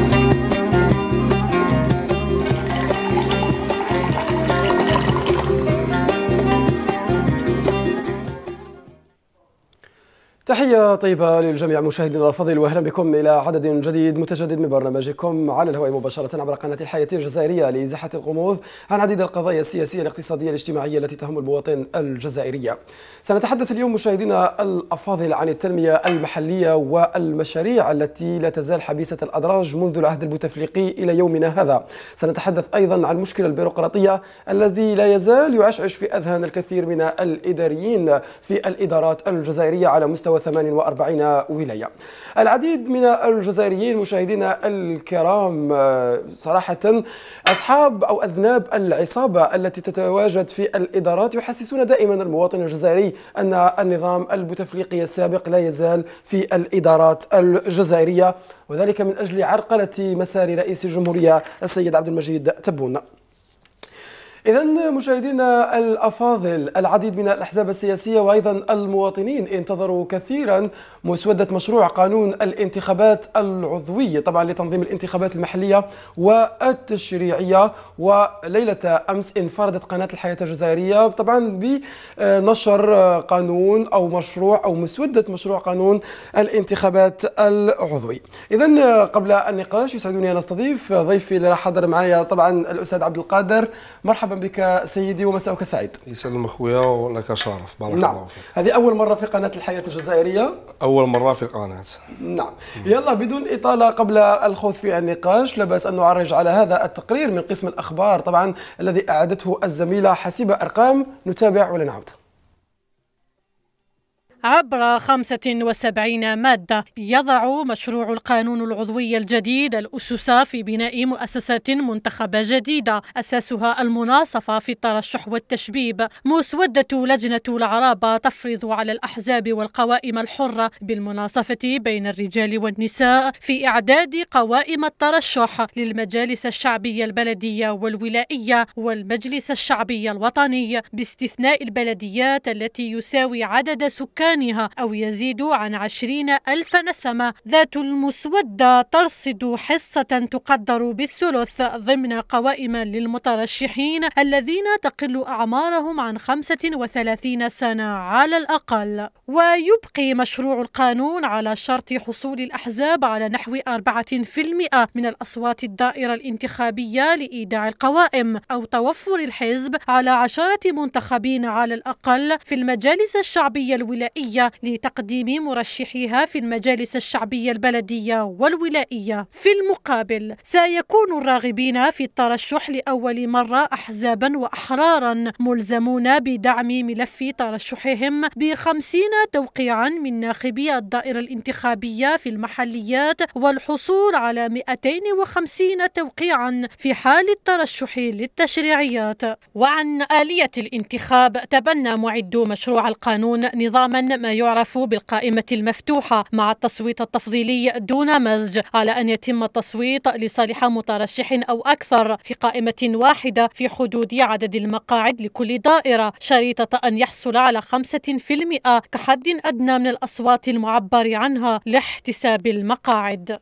Thank you. تحية طيبة للجميع مشاهدينا الأفاضل وأهلا بكم إلى عدد جديد متجدد من برنامجكم على الهواء مباشرة عبر قناة الحياة الجزائرية لإزاحة الغموض عن عديد القضايا السياسية الاقتصادية الاجتماعية التي تهم المواطن الجزائري سنتحدث اليوم مشاهدينا الأفاضل عن التنمية المحلية والمشاريع التي لا تزال حبيسة الأدراج منذ العهد البوتفليقي إلى يومنا هذا سنتحدث أيضا عن المشكلة البيروقراطية الذي لا يزال يعشعش في أذهان الكثير من الإداريين في الإدارات الجزائرية على مستوى 48 ولاية العديد من الجزائريين مشاهدينا الكرام صراحة أصحاب أو أذناب العصابة التي تتواجد في الإدارات يحسسون دائما المواطن الجزائري أن النظام البوتفليقي السابق لا يزال في الإدارات الجزائرية وذلك من أجل عرقلة مسار رئيس الجمهورية السيد عبد المجيد تبون إذا مشاهدينا الأفاضل العديد من الأحزاب السياسية وأيضا المواطنين انتظروا كثيرا مسودة مشروع قانون الانتخابات العضوية طبعا لتنظيم الانتخابات المحلية والتشريعية وليلة أمس انفردت قناة الحياة الجزائرية طبعا بنشر قانون أو مشروع أو مسودة مشروع قانون الانتخابات العضوي إذا قبل النقاش يسعدني أن أستضيف ضيفي اللي راح حضر معايا طبعا الأستاذ عبد القادر مرحبا مرحبا بك سيدي ومساءك سعيد يسلم اخويا ولك شرف بارك نعم. الله فيك هذه اول مره في قناه الحياه الجزائريه اول مره في القناه نعم يلا بدون اطاله قبل الخوض في النقاش لا باس ان نعرج على هذا التقرير من قسم الاخبار طبعا الذي اعدته الزميله حسيبه ارقام نتابع ولنعود عبر 75 مادة يضع مشروع القانون العضوي الجديد الأسس في بناء مؤسسات منتخبة جديدة أساسها المناصفة في الترشح والتشبيب مسودة لجنة العرابة تفرض على الأحزاب والقوائم الحرة بالمناصفة بين الرجال والنساء في إعداد قوائم الترشح للمجالس الشعبية البلدية والولائية والمجلس الشعبي الوطني باستثناء البلديات التي يساوي عدد سكان سكانها أو يزيد عن عشرين ألف نسمة ذات المسودة ترصد حصة تقدر بالثلث ضمن قوائم للمترشحين الذين تقل أعمارهم عن 35 سنة على الأقل ويبقي مشروع القانون على شرط حصول الأحزاب على نحو 4% من الأصوات الدائرة الانتخابية لإيداع القوائم أو توفر الحزب على عشرة منتخبين على الأقل في المجالس الشعبية الولائية الضوئية لتقديم مرشحيها في المجالس الشعبية البلدية والولائية في المقابل سيكون الراغبين في الترشح لأول مرة أحزابا وأحرارا ملزمون بدعم ملف ترشحهم بخمسين توقيعا من ناخبي الدائرة الانتخابية في المحليات والحصول على 250 توقيعا في حال الترشح للتشريعيات وعن آلية الانتخاب تبنى معدو مشروع القانون نظاما الأمن ما يعرف بالقائمة المفتوحة مع التصويت التفضيلي دون مزج على أن يتم التصويت لصالح مترشح أو أكثر في قائمة واحدة في حدود عدد المقاعد لكل دائرة شريطة أن يحصل على 5% كحد أدنى من الأصوات المعبر عنها لاحتساب المقاعد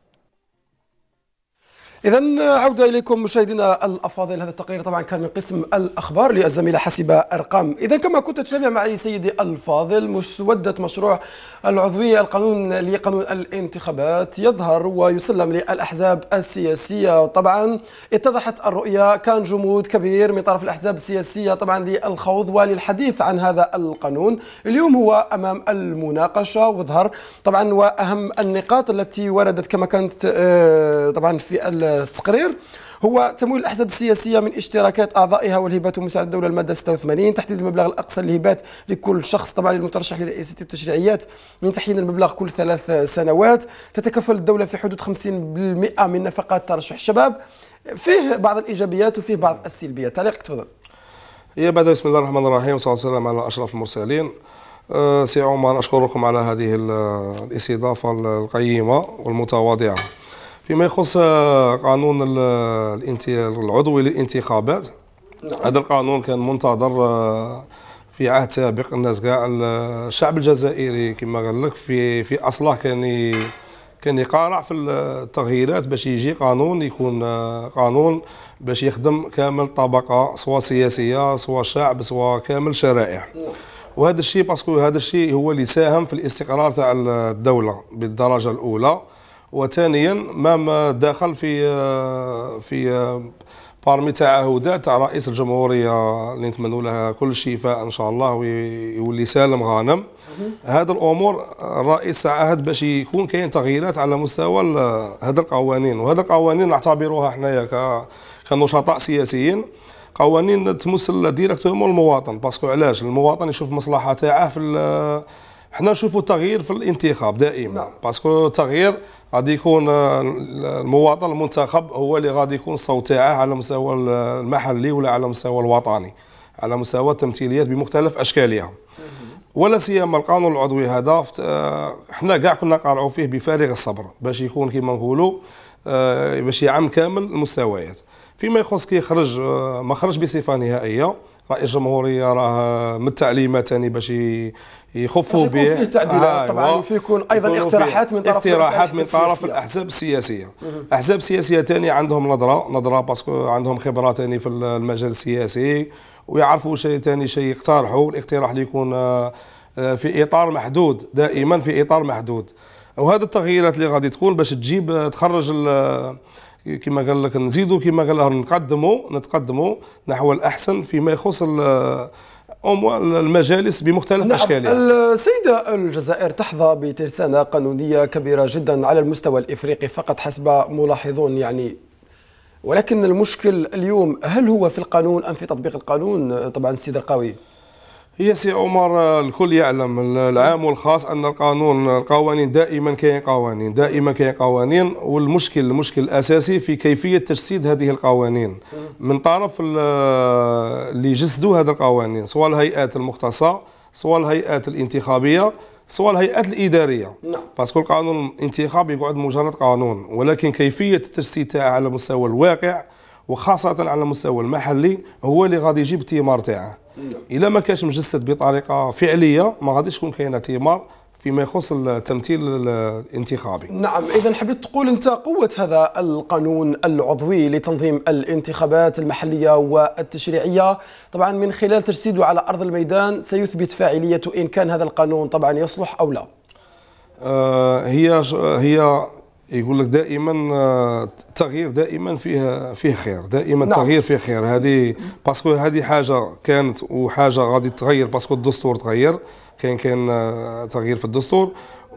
إذا عودة إليكم مشاهدينا الأفاضل هذا التقرير طبعا كان من قسم الأخبار للزميلة حسب أرقام إذا كما كنت تتابع معي سيدي الفاضل مسودة مشروع العضوية القانون لقانون الانتخابات يظهر ويسلم للأحزاب السياسية طبعا اتضحت الرؤية كان جمود كبير من طرف الأحزاب السياسية طبعا للخوض وللحديث عن هذا القانون اليوم هو أمام المناقشة وظهر طبعا وأهم النقاط التي وردت كما كانت آه، طبعا في التقرير هو تمويل الاحزاب السياسيه من اشتراكات اعضائها والهبات ومساعده الدوله الماده 86 تحديد المبلغ الاقصى للهبات لكل شخص طبعا للمترشح لرئاسه التشريعيات من تحيين المبلغ كل ثلاث سنوات تتكفل الدوله في حدود 50% من نفقات ترشح الشباب فيه بعض الايجابيات وفيه بعض السلبيات تعليق تفضل يا بعد بسم الله الرحمن الرحيم والصلاه والسلام على اشرف المرسلين أه، سي عمر اشكركم على هذه الاستضافه القيمه والمتواضعه فيما يخص قانون العضوي للانتخابات نعم. هذا القانون كان منتظر آه، في عهد سابق الناس كاع الشعب الجزائري كما قال لك في في اصله كان كان يقارع في التغييرات باش يجي قانون يكون آه، قانون باش يخدم كامل الطبقه سواء سياسيه سواء شعب سواء كامل شرائح نعم. وهذا الشيء باسكو هذا الشيء هو اللي ساهم في الاستقرار تاع الدوله بالدرجه الاولى وثانيا ما دخل في آه، في آه، بارمي تعهدات تاع رئيس الجمهوريه اللي نتمنوا لها كل شفاء ان شاء الله ويولي سالم غانم هذا الامور الرئيس تعهد باش يكون كاين تغييرات على مستوى هذا القوانين وهذا القوانين نعتبروها حنايا كنشطاء سياسيين قوانين تمس ديريكتومون المواطن باسكو علاش المواطن يشوف مصلحه تاعه في حنا نشوفوا التغيير في الانتخاب دائما نعم. باسكو التغيير غادي يكون آه، المواطن المنتخب هو اللي غادي يكون الصوت تاعه على مستوى المحلي ولا على مستوى الوطني على مستوى التمثيليات بمختلف اشكالها ولا سيما القانون العضوي هذا آه، حنا كاع كنا قارعوا فيه بفارغ الصبر باش يكون كما نقولوا آه، باش يعم كامل المستويات فيما يخص كي يخرج ما خرج بصفه نهائيه رئيس الجمهوريه راه من التعليمات ثاني باش يخفوا به فيه تعديلات آه، طبعا وفي أيوة. يكون ايضا اقتراحات من طرف اقتراحات من طرف الاحزاب السياسيه الاحزاب السياسيه ثاني عندهم نظره نظره باسكو عندهم خبره ثاني في المجال السياسي ويعرفوا شيء ثاني شيء يقترحوا الاقتراح اللي يكون آه، آه، في اطار محدود دائما في اطار محدود وهذا التغييرات اللي غادي تكون باش تجيب تخرج كما قال لك نزيدوا كما قال نقدموا نتقدموا نحو الاحسن فيما يخص المجالس بمختلف نعم، اشكالها السيده الجزائر تحظى بترسانه قانونيه كبيره جدا على المستوى الافريقي فقط حسب ملاحظون يعني ولكن المشكل اليوم هل هو في القانون ام في تطبيق القانون طبعا السيد القاوي هي سي عمر الكل يعلم العام والخاص ان القانون القوانين دائما كاين قوانين دائما كاين قوانين والمشكل المشكل الاساسي في كيفيه تجسيد هذه القوانين من طرف اللي جسدوا هذه القوانين سواء الهيئات المختصه سواء الهيئات الانتخابيه سواء الهيئات الاداريه نعم باسكو القانون الانتخابي يقعد مجرد قانون ولكن كيفيه التجسيد تاعه على مستوى الواقع وخاصه على المستوى المحلي هو اللي غادي يجيب الثمار تاعه الا ما كانش مجسد بطريقه فعليه ما غاديش يكون كاين اعتمار فيما يخص التمثيل الانتخابي نعم اذا حبيت تقول انت قوه هذا القانون العضوي لتنظيم الانتخابات المحليه والتشريعيه طبعا من خلال تجسيده على ارض الميدان سيثبت فاعليه ان كان هذا القانون طبعا يصلح او لا آه، هي هي يقول لك دائما آه، التغيير دائما فيه فيه خير دائما نعم. التغيير فيه خير هذه باسكو هذه حاجه كانت وحاجه غادي تغير باسكو الدستور تغير كاين كاين آه، تغيير في الدستور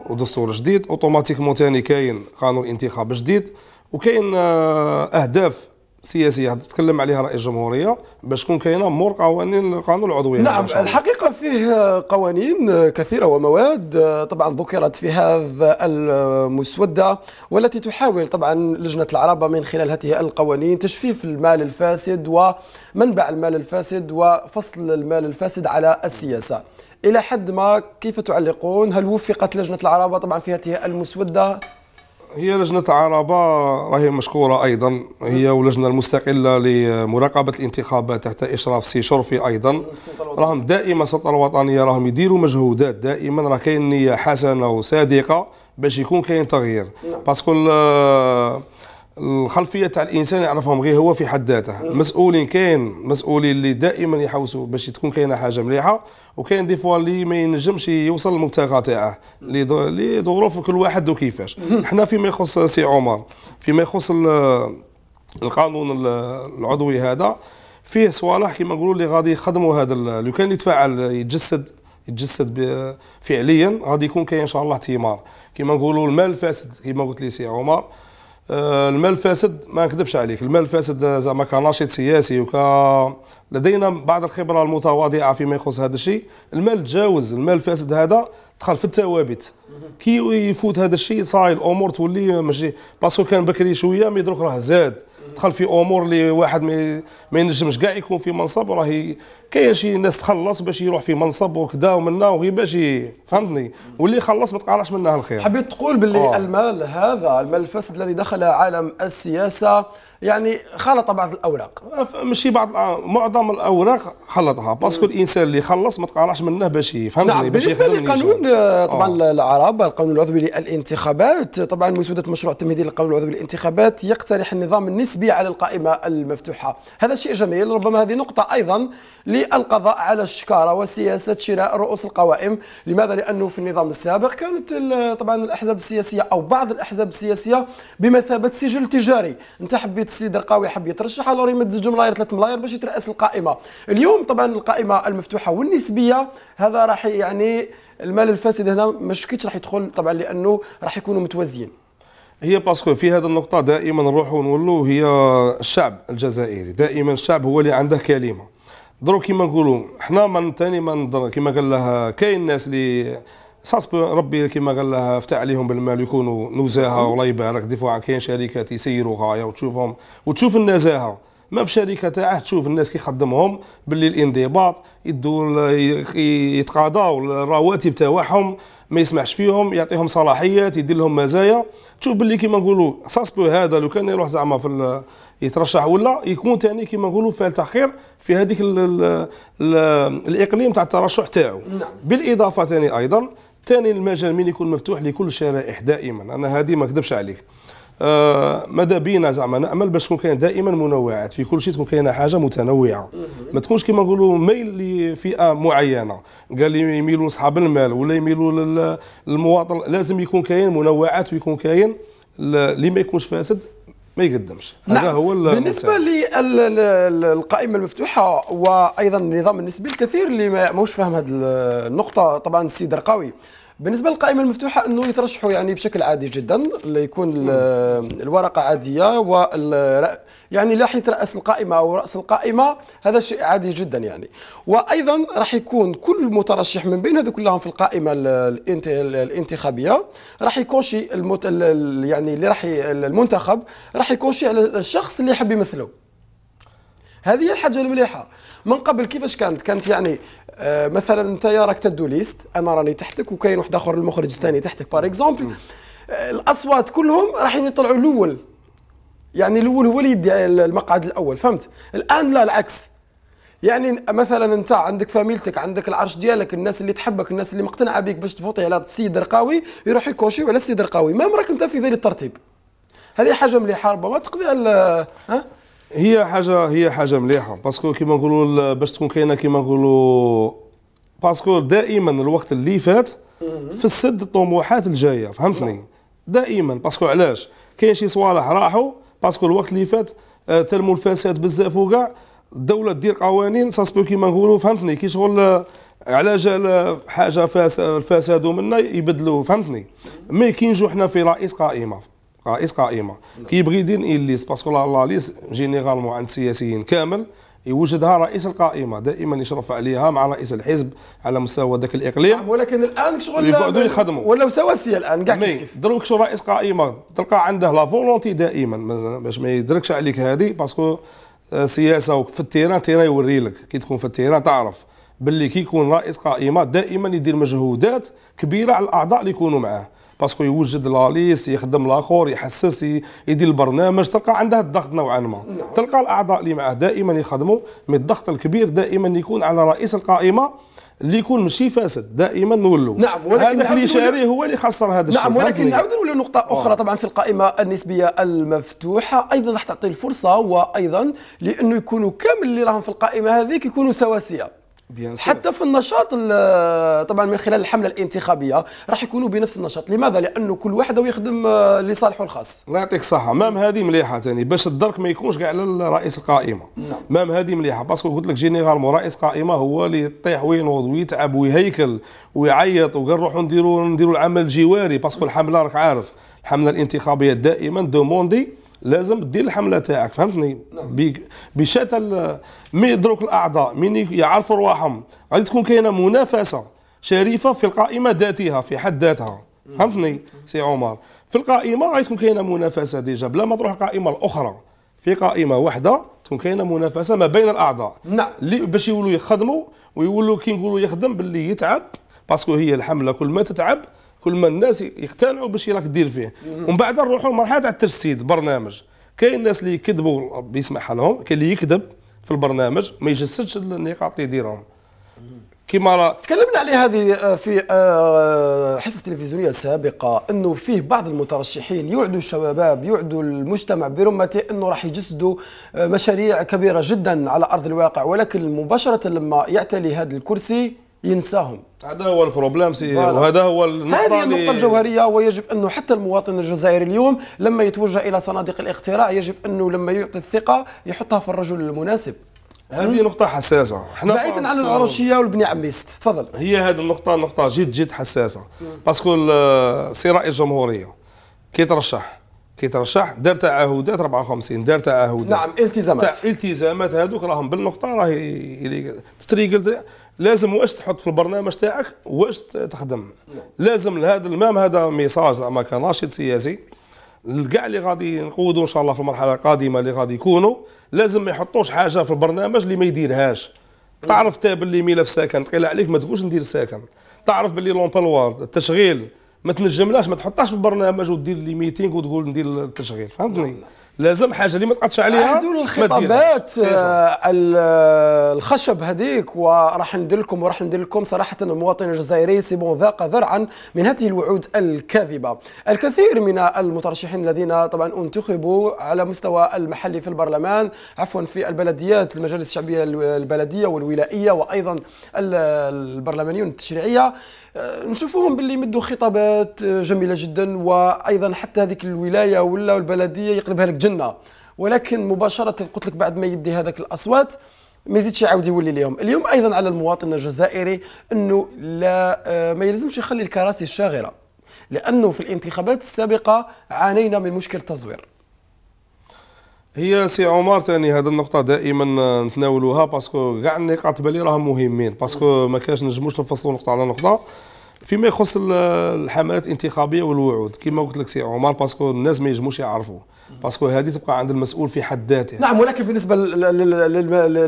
ودستور جديد اوتوماتيكمون ثاني كاين قانون انتخاب جديد وكاين آه، اهداف سياسيه تتكلم عليها رئيس الجمهوريه باش تكون كاينه مور قوانين القانون العضوي نعم الحقيقه فيه قوانين كثيره ومواد طبعا ذكرت في هذا المسوده والتي تحاول طبعا لجنه العربه من خلال هذه القوانين تجفيف المال الفاسد ومنبع المال الفاسد وفصل المال الفاسد على السياسه الى حد ما كيف تعلقون هل وفقت لجنه العربه طبعا في هذه المسوده هي لجنة عربة راهي مشكورة أيضا هي ولجنة المستقلة لمراقبة الانتخابات تحت إشراف سي شرفي أيضا راهم دائما السلطة الوطنية راهم يديروا مجهودات دائما راه كاين نية حسنة وصادقة باش يكون كاين تغيير نعم. باسكو الخلفيه تاع الانسان يعرفهم غير هو في حد ذاته مسؤولين كاين مسؤولين اللي دائما يحوسوا باش تكون كاينه حاجه مليحه وكاين دي فوا اللي ما ينجمش يوصل للمبتغى تاعه اللي ظروف كل واحد وكيفاش حنا فيما يخص سي عمر فيما يخص القانون العضوي هذا فيه صوالح كما نقولوا اللي غادي يخدموا هذا لو كان يتفاعل يتجسد يتجسد فعليا غادي يكون كاين ان شاء الله ثمار كما نقولوا المال الفاسد كما قلت لي سي عمر آه، المال الفاسد ما نكذبش عليك المال الفاسد زعما كناشط سياسي وك لدينا بعض الخبره المتواضعه فيما يخص هذا الشيء المال تجاوز المال الفاسد هذا دخل في الثوابت كي يفوت هذا الشيء صاي الامور تولي ماشي باسكو كان بكري شويه مي دروك راه زاد دخل في امور اللي واحد ما ينجمش كاع يكون في منصب راه كاين شي ناس تخلص باش يروح في منصب وكذا ومنا وغير باش فهمتني واللي خلص ما تقراش منها الخير حبيت تقول باللي آه. المال هذا المال الفاسد الذي دخل عالم السياسه يعني خلط بعض الاوراق ماشي بعض معظم الاوراق خلطها باسكو الانسان اللي خلص ما تقراش منه باش يفهمني نعم باش بالنسبه لقانون آه، طبعا أوه. العرب القانون العضوي للانتخابات طبعا مسوده مشروع تمهيدي للقانون العضوي للانتخابات يقترح النظام النسبي على القائمه المفتوحه هذا شيء جميل ربما هذه نقطه ايضا للقضاء على الشكاره وسياسه شراء رؤوس القوائم لماذا لانه في النظام السابق كانت طبعا الاحزاب السياسيه او بعض الاحزاب السياسيه بمثابه سجل تجاري انت حبيت السيد القاوي حب يترشح الوغ يمد زوج ملاير ثلاث ملاير باش يتراس القائمه اليوم طبعا القائمه المفتوحه والنسبيه هذا راح يعني المال الفاسد هنا ما شكيتش راح يدخل طبعا لانه راح يكونوا متوازيين هي باسكو في هذه النقطه دائما نروحوا نقولوا هي الشعب الجزائري دائما الشعب هو اللي عنده كلمه دروك كيما نقولوا حنا من ثاني ما كيما قال لها كاين الناس اللي صاصب ربي كما قال لها افتح عليهم بالمال يكونوا نزاهه والله يبارك دي فوا كاين شركات يسيروا غايه وتشوفهم وتشوف النزاهه ما في شركه تاعه تشوف الناس كي خدمهم باللي الانضباط يدوا يتقاضوا الرواتب تاعهم ما يسمعش فيهم يعطيهم صلاحيات يدير لهم مزايا تشوف باللي كيما نقولوا ساسبو هذا لو كان يروح زعما في يترشح ولا يكون ثاني كيما نقولوا فعل تاخير في هذيك الاقليم تاع الترشح تاعو نعم. بالاضافه ثاني ايضا ثاني المجال مين يكون مفتوح لكل الشرائح دائما انا هذه ما نكذبش عليك آه ماذا بينا زعما نامل باش تكون كاين دائما منوعات في كل شيء تكون كاينه حاجه متنوعه ما تكونش كما نقولوا ميل لفئه معينه قال لي يميلوا لصحاب المال ولا يميلوا للمواطن لازم يكون كاين منوعات ويكون كاين اللي ما يكونش فاسد ما يقدمش نعم. هذا هو بالنسبه للقائمه المفتوحه وايضا النظام النسبي الكثير اللي ماهوش فاهم هذه النقطه طبعا السيد رقاوي بالنسبه للقائمه المفتوحه انه يترشحوا يعني بشكل عادي جدا ليكون الورقه عاديه وال يعني لا راس القائمة أو رأس القائمة هذا شيء عادي جدا يعني وأيضا راح يكون كل مترشح من بين هذو كلهم في القائمة الانتخابية راح يكون شي المت... يعني اللي راح المنتخب راح يكون شي على الشخص اللي يحب يمثله هذه هي الحاجه المليحه من قبل كيفاش كانت كانت يعني آه، مثلا انت راك تدو ليست انا راني تحتك وكاين واحد اخر المخرج الثاني تحتك بار اكزومبل آه، الاصوات كلهم راح يطلعوا الاول يعني الاول هو اللي يدي المقعد الاول فهمت الان لا العكس يعني مثلا انت عندك فاميلتك عندك العرش ديالك الناس اللي تحبك الناس اللي مقتنعه بك باش تفوتي على السيد الرقاوي يروح يكوشي على السيد الرقاوي ما مرك انت في ذلك الترتيب هذه حاجه مليحه ربما تقضي على ها هي حاجه هي حاجه مليحه باسكو كيما نقولوا باش تكون كاينه كيما نقولوا باسكو دائما الوقت اللي فات في السد الطموحات الجايه فهمتني نعم. دائما باسكو علاش كاين شي صوالح راحوا باسكو الوقت اللي فات تلموا الفساد بزاف وكاع الدوله دير قوانين ساسبو كيما نقولوا فهمتني كي شغل على جال حاجه الفساد ومنا يبدلوه فهمتني مي كي نجو حنا في رئيس قائمه رئيس قائمه كيبغي يدير الليس باسكو لا ليس جينيرالمون عند السياسيين كامل يوجدها رئيس القائمه دائما يشرف عليها مع رئيس الحزب على مستوى ذاك الاقليم نعم، ولكن الان شغل يقعدوا يخدموا ولو سواسيه الان كاع كيف دروك شو رئيس قائمه تلقى عنده لا فولونتي دائما باش ما يدركش عليك هذه باسكو آه، سياسه في التيران تيران يوري لك كي تكون في التيران تعرف باللي كي يكون رئيس قائمه دائما يدير مجهودات كبيره على الاعضاء اللي يكونوا معاه باسكو يوجد لاليس يخدم لاخور يحسس يدير البرنامج تلقى عندها الضغط نوعا ما نعم. تلقى الاعضاء اللي معاه دائما يخدموا من الضغط الكبير دائما يكون على رئيس القائمه اللي يكون ماشي فاسد دائما نولو نعم ولكن هذاك اللي شاري هو اللي خسر هذا الشيء نعم ولكن نعاود نولو نقطة آه. أخرى طبعا في القائمة النسبية المفتوحة أيضا راح تعطي الفرصة وأيضا لأنه يكونوا كامل اللي راهم في القائمة هذيك يكونوا سواسية حتى في النشاط طبعا من خلال الحمله الانتخابيه راح يكونوا بنفس النشاط لماذا لانه كل واحد يخدم آه، لصالحه الخاص الله يعطيك الصحه مام هذه مليحه ثاني باش الدرك ما يكونش كاع على الرئيس القائمه نعم. مام هذه مليحه باسكو قلت لك جينيرالمون رئيس قائمه هو اللي يطيح وينوض ويتعب ويهيكل ويعيط وقال نروحوا نديروا نديروا العمل الجواري باسكو الحمله راك عارف الحمله الانتخابيه دائما دوموندي لازم دير الحمله تاعك فهمتني نعم. بشتى مي دروك الاعضاء مين يعرفوا رواحهم غادي تكون كاينه منافسه شريفه في القائمه ذاتها في حد ذاتها فهمتني سي عمر في القائمه غادي تكون كاينه منافسه ديجا بلا ما تروح القائمه الاخرى في قائمه واحده تكون كاينه منافسه ما بين الاعضاء نعم باش يولوا يخدموا ويولوا كي نقولوا يخدم باللي يتعب باسكو هي الحمله كل ما تتعب كل ما الناس يقتنعوا باش يراك دير فيه ومن بعد نروحوا لمرحله تاع التجسيد برنامج كاين الناس اللي يكذبوا بيسمع حالهم لهم كاين اللي يكذب في البرنامج ما يجسدش النقاط اللي يديرهم كما را... تكلمنا عليه هذه آه، في آه، آه، حصه تلفزيونيه سابقه انه فيه بعض المترشحين يعدوا الشباب يعدوا المجتمع برمته انه راح يجسدوا مشاريع كبيره جدا على ارض الواقع ولكن مباشره لما يعتلي هذا الكرسي ينساهم هذا هو البروبليم سي وهذا هو النقطه هذه النقطه الجوهريه ويجب انه حتى المواطن الجزائري اليوم لما يتوجه الى صناديق الاقتراع يجب انه لما يعطي الثقه يحطها في الرجل المناسب هذه نقطة حساسة احنا بعيدا عن العروشية والبني عميست تفضل هي هذه النقطة نقطة جد جد حساسة باسكو سي رئيس الجمهورية كي ترشح كي ترشح دار تعهدات 54 دار تعهدات نعم التزامات التزامات هذوك راهم بالنقطة راهي تتريقل لازم واش تحط في البرنامج تاعك واش تخدم لازم لهذا المام هذا ميساج زعما كناشط سياسي الكاع اللي غادي نقودوا ان شاء الله في المرحله القادمه اللي غادي يكونوا لازم ما يحطوش حاجه في البرنامج اللي ما يديرهاش تعرف تا باللي ملف ساكن تقيل عليك ما تقولش ندير ساكن تعرف باللي لومبلوار التشغيل ما تنجملاش ما تحطهاش في البرنامج ودير لي ميتينغ وتقول ندير التشغيل فهمتني نعم، نعم. لازم حاجه اللي ما تقعدش عليها هذو الخطابات آه، الخشب هذيك وراح ندير لكم وراح ندير لكم صراحه المواطن الجزائري سيبون ذاق ذرعا من هذه الوعود الكاذبه الكثير من المترشحين الذين طبعا انتخبوا على مستوى المحلي في البرلمان عفوا في البلديات المجالس الشعبيه البلديه والولائيه وايضا البرلمانيون التشريعيه آه، نشوفوهم باللي يمدوا خطابات آه، جميله جدا وايضا حتى هذيك الولايه ولا البلديه يقلبها لك جنه ولكن مباشره قلت لك بعد ما يدي هذاك الاصوات ما يزيدش يعاود يولي اليوم اليوم ايضا على المواطن الجزائري انه لا آه، ما يلزمش يخلي الكراسي الشاغره لانه في الانتخابات السابقه عانينا من مشكل تزوير هي سي عمر ثاني هذه النقطة دائما نتناولوها باسكو كاع النقاط بالي راهم مهمين باسكو ما كاش نجموش نفصلوا نقطة على نقطة فيما يخص الحملات الانتخابية والوعود كما قلت لك سي عمر باسكو الناس ما يجموش يعرفوا باسكو هذه تبقى عند المسؤول في حد ذاته نعم ولكن بالنسبه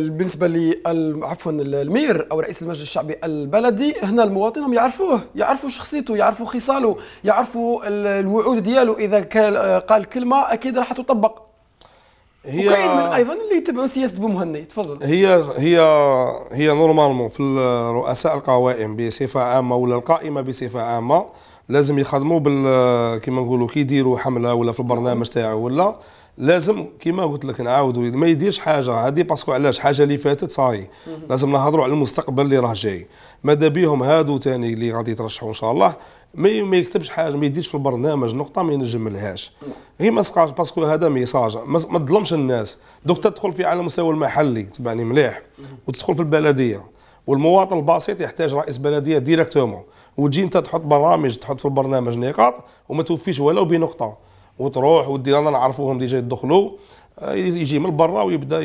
بالنسبه لل عفوا المير او رئيس المجلس الشعبي البلدي هنا المواطن هم يعرفوه يعرفوا شخصيته يعرفوا خصاله يعرفوا الوعود ديالو اذا آه، قال كلمه اكيد راح تطبق هي من ايضا اللي يتبعوا سياسه بومهني تفضل هي هي هي نورمالمون في رؤساء القوائم بصفه عامه ولا القائمه بصفه عامه لازم يخدموا بال كيما نقولوا كيديروا حمله ولا في البرنامج تاعو ولا لازم كما قلت لك نعاودوا ما يديرش حاجه هذه باسكو علاش حاجه اللي فاتت صاي لازم نهضروا على المستقبل اللي راه جاي ماذا بيهم هادو تاني اللي غادي يترشحوا ان شاء الله ما يكتبش حاجه ما يديرش في البرنامج نقطه ما ينجملهاش غير ما سقاش باسكو هذا ميساج ما تظلمش الناس دوك تدخل في على المستوى المحلي تبعني مليح وتدخل في البلديه والمواطن البسيط يحتاج رئيس بلديه ديريكتومون وتجي انت تحط برامج تحط في البرنامج نقاط وما توفيش ولو بنقطه وتروح انا نعرفوهم ديجا يدخلوا آه، يجي من برا ويبدا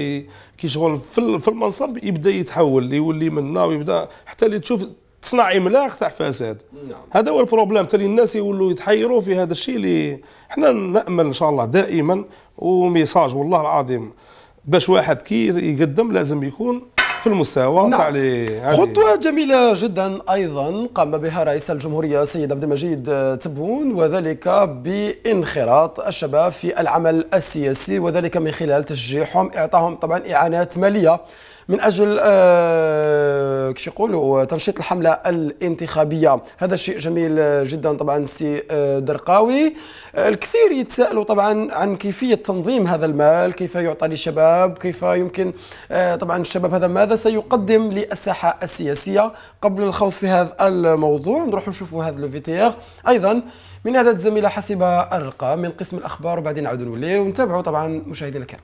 كي شغل في المنصب يبدا يتحول يولي منا ويبدا حتى اللي تشوف تصنع املاق تاع فساد نعم. هذا هو البروبليم تالي الناس يولوا يتحيروا في هذا الشيء اللي حنا نامل ان شاء الله دائما وميساج والله العظيم باش واحد كي يقدم لازم يكون في المستوى نعم. علي خطوة جميلة جدا أيضا قام بها رئيس الجمهورية سيد عبد المجيد آه، تبون وذلك بانخراط الشباب في العمل السياسي وذلك من خلال تشجيعهم إعطاهم طبعا إعانات مالية من أجل آه، كيش كش يقولوا تنشيط الحملة الانتخابية هذا شيء جميل آه، جدا طبعا سي آه، درقاوي الكثير يتساءلوا طبعا عن كيفية تنظيم هذا المال كيف يعطى للشباب كيف يمكن طبعا الشباب هذا ماذا سيقدم للساحة السياسية قبل الخوض في هذا الموضوع نروح نشوفوا هذا لو أيضا من هذا الزميلة حسب الرقم من قسم الأخبار وبعدين نعاودوا نوليو ونتابعوا طبعا مشاهدينا الكرام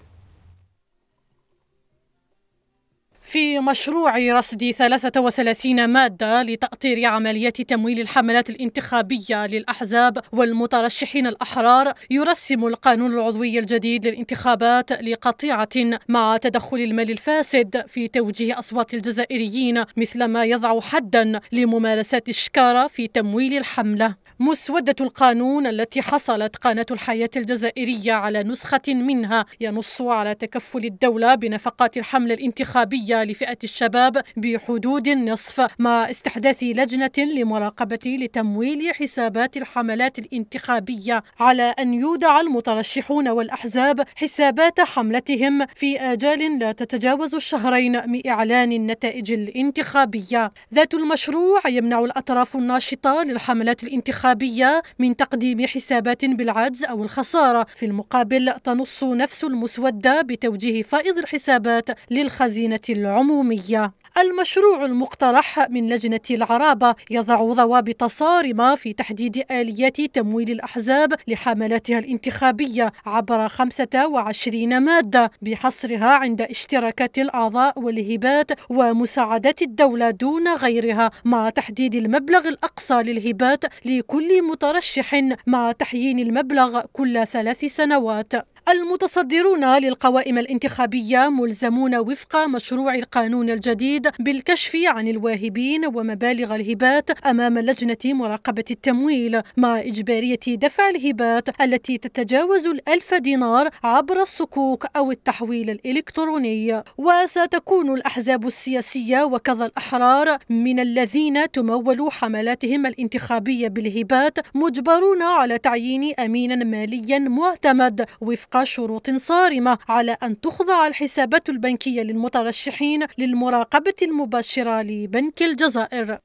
في مشروع رصد 33 مادة لتأطير عمليات تمويل الحملات الانتخابية للأحزاب والمترشحين الأحرار يرسم القانون العضوي الجديد للانتخابات لقطيعة مع تدخل المال الفاسد في توجيه أصوات الجزائريين مثلما يضع حدا لممارسات الشكارة في تمويل الحملة مسودة القانون التي حصلت قناة الحياة الجزائرية على نسخة منها ينص على تكفل الدولة بنفقات الحملة الانتخابية لفئة الشباب بحدود النصف مع استحداث لجنة لمراقبة لتمويل حسابات الحملات الانتخابية على أن يودع المترشحون والأحزاب حسابات حملتهم في آجال لا تتجاوز الشهرين من إعلان النتائج الانتخابية ذات المشروع يمنع الأطراف الناشطة للحملات الانتخابية من تقديم حسابات بالعجز أو الخسارة في المقابل تنص نفس المسودة بتوجيه فائض الحسابات للخزينة العليا عمومية المشروع المقترح من لجنة العرابة يضع ضوابط صارمة في تحديد آليات تمويل الأحزاب لحملاتها الانتخابية عبر 25 مادة بحصرها عند اشتراكات الأعضاء والهبات ومساعدات الدولة دون غيرها مع تحديد المبلغ الأقصى للهبات لكل مترشح مع تحيين المبلغ كل ثلاث سنوات المتصدرون للقوائم الانتخابية ملزمون وفق مشروع القانون الجديد بالكشف عن الواهبين ومبالغ الهبات أمام لجنة مراقبة التمويل مع إجبارية دفع الهبات التي تتجاوز الألف دينار عبر الصكوك أو التحويل الإلكتروني وستكون الأحزاب السياسية وكذا الأحرار من الذين تمول حملاتهم الانتخابية بالهبات مجبرون على تعيين أمينا ماليا معتمد وفق وفق شروط صارمة على أن تخضع الحسابات البنكية للمترشحين للمراقبة المباشرة لبنك الجزائر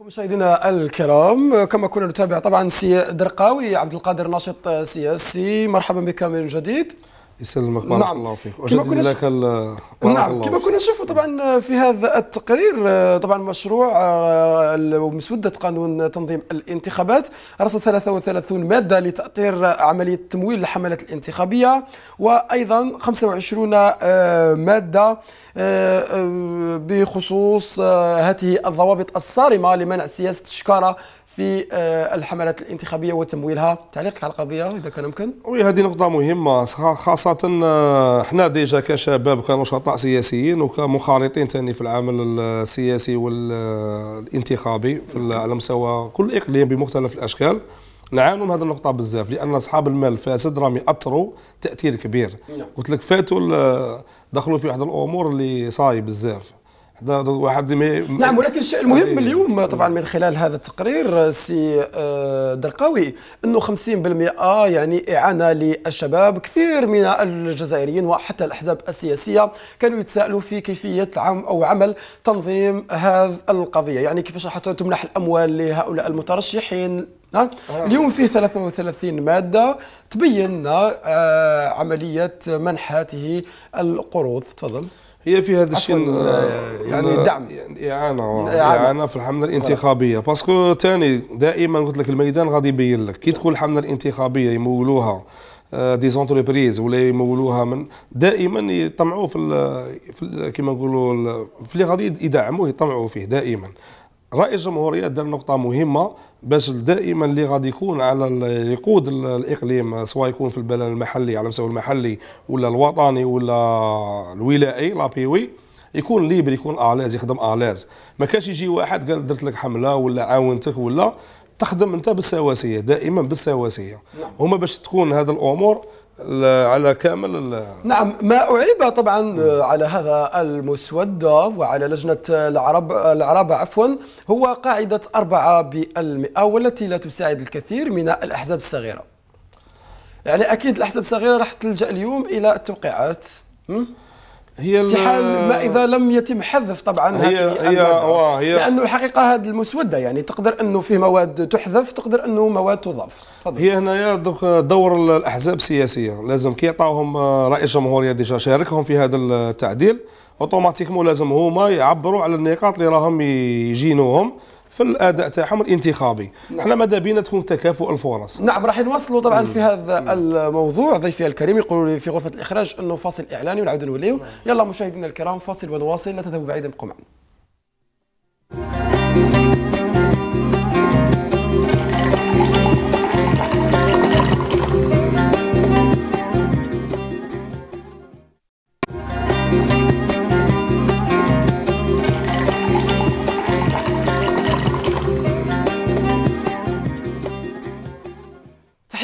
مشاهدينا الكرام كما كنا نتابع طبعا سي درقاوي عبد القادر ناشط سياسي مرحبا بك من جديد يسلمك بارك نعم. الله فيك وجدد لك نعم كما كنا نشوفوا طبعا في هذا التقرير طبعا مشروع آه، مسودة قانون تنظيم الانتخابات رصد 33 مادة لتأطير عملية تمويل الحملات الانتخابية وأيضا 25 آه، مادة آه، بخصوص هذه الضوابط الصارمة لمنع سياسة الشكارة في آه، الحملات الانتخابيه وتمويلها تعليقك على القضيه اذا كان ممكن وي هذه نقطه مهمه خاصه آه، حنا ديجا كشباب كنشطاء سياسيين وكمخالطين ثاني في العمل السياسي والانتخابي في على مستوى كل اقليم بمختلف الاشكال نعانوا من هذه النقطة بزاف لأن أصحاب المال الفاسد راهم يأثروا تأثير كبير نعم. قلت لك فاتوا دخلوا في واحد الأمور اللي صايب بزاف واحد مي... نعم ولكن الشيء المهم اليوم طبعا من خلال هذا التقرير آه، سي آه، درقاوي انه 50% آه، يعني اعانه للشباب كثير من الجزائريين وحتى الاحزاب السياسيه كانوا يتساءلوا في كيفيه عم او عمل تنظيم هذه القضيه يعني كيفاش راح تمنح الاموال لهؤلاء المترشحين نعم اليوم فيه 33 مادة تبين عملية منح هذه القروض تفضل هي في هذا الشيء آه، يعني دعم يعني اعانه اعانه في الحمله الانتخابيه باسكو ثاني دائما قلت لك الميدان غادي يبين لك كي تكون الحمله الانتخابيه يمولوها دي آه، زونتربريز ولا يمولوها من دائما يطمعوا في, في كما نقولوا في اللي غادي يدعموه يطمعوا فيه دائما رئيس الجمهوريه دار نقطه مهمه باش دائما اللي غادي يكون على يقود الاقليم سواء يكون في البلد المحلي على المستوى المحلي ولا الوطني ولا الولائي لابيوي يكون ليبر يكون الاز يخدم الاز ما كانش يجي واحد قال درت لك حمله ولا عاونتك ولا تخدم انت بالسواسيه دائما بالسواسيه نعم. هما باش تكون هذه الامور على كامل نعم ما أعيب طبعا آه، على هذا المسودة وعلى لجنة العرب العرب عفوا هو قاعدة أربعة بالمئة والتي لا تساعد الكثير من الأحزاب الصغيرة يعني أكيد الأحزاب الصغيرة راح تلجأ اليوم إلى التوقيعات م? هي في حال ما اذا لم يتم حذف طبعا هذه هي, هي, آه، هي لانه الحقيقه هذه المسوده يعني تقدر انه فيه مواد تحذف تقدر انه مواد تضاف تفضل هي هنايا دور الاحزاب السياسيه لازم كي يعطاوهم آه، رئيس الجمهوريه ديجا شاركهم في هذا التعديل اوتوماتيكمون لازم هما يعبروا على النقاط اللي راهم يجينوهم في الاداء تاعهم الانتخابي نعم. احنا ماذا بينا تكون تكافؤ الفرص نعم راح نوصلوا طبعا في هذا الموضوع ضيفي الكريم يقول لي في غرفه الاخراج انه فاصل اعلاني ونعود نوليو يلا مشاهدينا الكرام فاصل ونواصل لا تذهبوا بعيدا قم معنا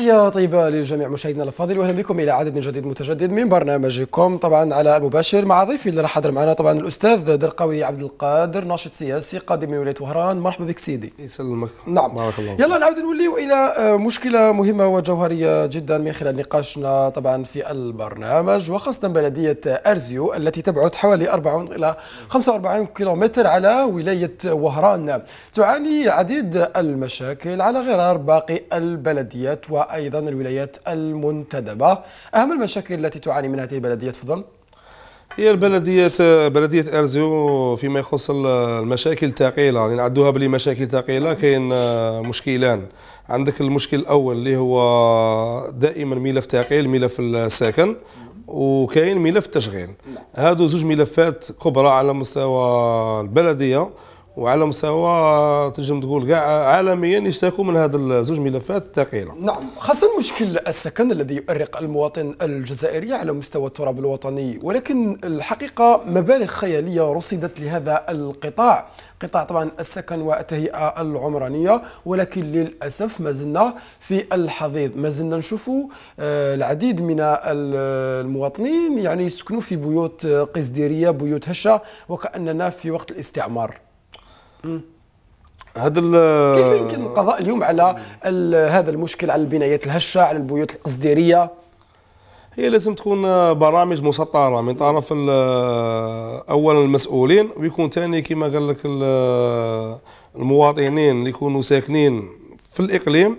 تحية طيبة للجميع مشاهدينا الفاضل وأهلا بكم إلى عدد جديد متجدد من برنامجكم طبعا على المباشر مع ضيفي اللي راح حضر معنا طبعا الأستاذ درقاوي عبد القادر ناشط سياسي قادم من ولاية وهران مرحبا بك سيدي يسلمك نعم بارك الله يلا نعود نوليو إلى آه، مشكلة مهمة وجوهرية جدا من خلال نقاشنا طبعا في البرنامج وخاصة بلدية أرزيو التي تبعد حوالي 40 إلى 45 كيلومتر على ولاية وهران تعاني عديد المشاكل على غرار باقي البلديات و أيضا الولايات المنتدبة أهم المشاكل التي تعاني منها هذه البلدية تفضل هي البلدية بلدية أرزو فيما يخص المشاكل الثقيلة يعني نعدوها بلي مشاكل ثقيلة كاين آه، مشكلان عندك المشكل الأول اللي هو دائما ملف ثقيل ملف السكن وكاين ملف التشغيل نعم. هادو زوج ملفات كبرى على مستوى البلدية وعلى مستوى تنجم تقول كاع عالميا يشتكوا من هذا زوج ملفات ثقيله. نعم خاصه مشكل السكن الذي يؤرق المواطن الجزائري على مستوى التراب الوطني ولكن الحقيقه مبالغ خياليه رصدت لهذا القطاع قطاع طبعا السكن والتهيئه العمرانيه ولكن للاسف ما زلنا في الحضيض ما زلنا نشوفوا آه، العديد من المواطنين يعني يسكنوا في بيوت قصديريه بيوت هشه وكاننا في وقت الاستعمار هذا كيف يمكن القضاء اليوم على هذا المشكل على البنايات الهشه على البيوت القصديريه هي لازم تكون برامج مسطره من طرف اولا المسؤولين ويكون ثاني كما قال لك المواطنين اللي يكونوا ساكنين في الاقليم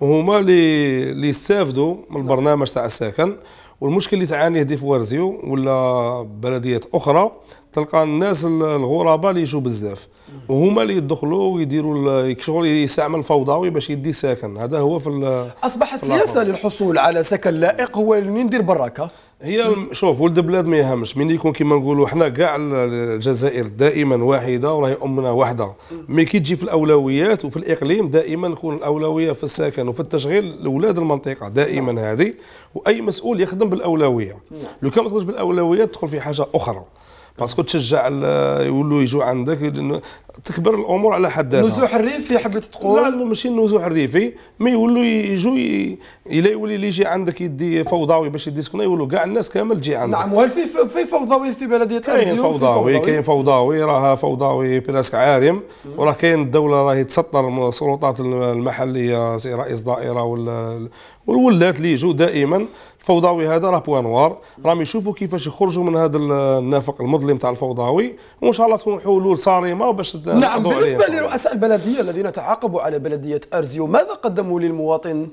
وهما اللي اللي يستافدوا من البرنامج تاع السكن والمشكل اللي تعانيه ديفوارزيو ولا بلديات اخرى تلقى الناس الغرباء اللي يجوا بزاف وهما اللي يدخلوا ويديروا شغل يستعمل فوضوي باش يدي ساكن هذا هو في اصبحت سياسه للحصول على سكن لائق هو ندير براكه هي شوف ولد بلاد ما يهمش من يكون كما نقولوا حنا كاع الجزائر دائما واحده وراهي امنا واحده مي كي تجي في الاولويات وفي الاقليم دائما تكون الاولويه في السكن وفي التشغيل لاولاد المنطقه دائما هذه واي مسؤول يخدم بالاولويه لو كان ما بالاولويه بالاولويات تدخل في حاجه اخرى باسكو تشجع يولوا يجوا عندك تكبر الامور على حد ذاتها النزوح الريفي حبيت تقول لا ماشي النزوح الريفي مي يولوا يجوا الا يولي اللي يجي عندك يدي فوضوي باش يدي سكنه يولوا كاع الناس كامل تجي عندك نعم وهل في في فوضوي في بلديه كاين فوضوي كاين فوضوي راها فوضوي براسك عارم وراه كاين الدوله راهي تسطر السلطات المحليه سي رئيس دائره والولات اللي يجوا دائما فوضوي هذا راه بوانوار راهم يشوفوا كيفاش يخرجوا من هذا النفق المظلم تاع الفوضوي وان شاء الله تكون حلول صارمه باش نعم بالنسبه لرؤساء البلديه الذين تعاقبوا على بلديه ارزيو ماذا قدموا للمواطن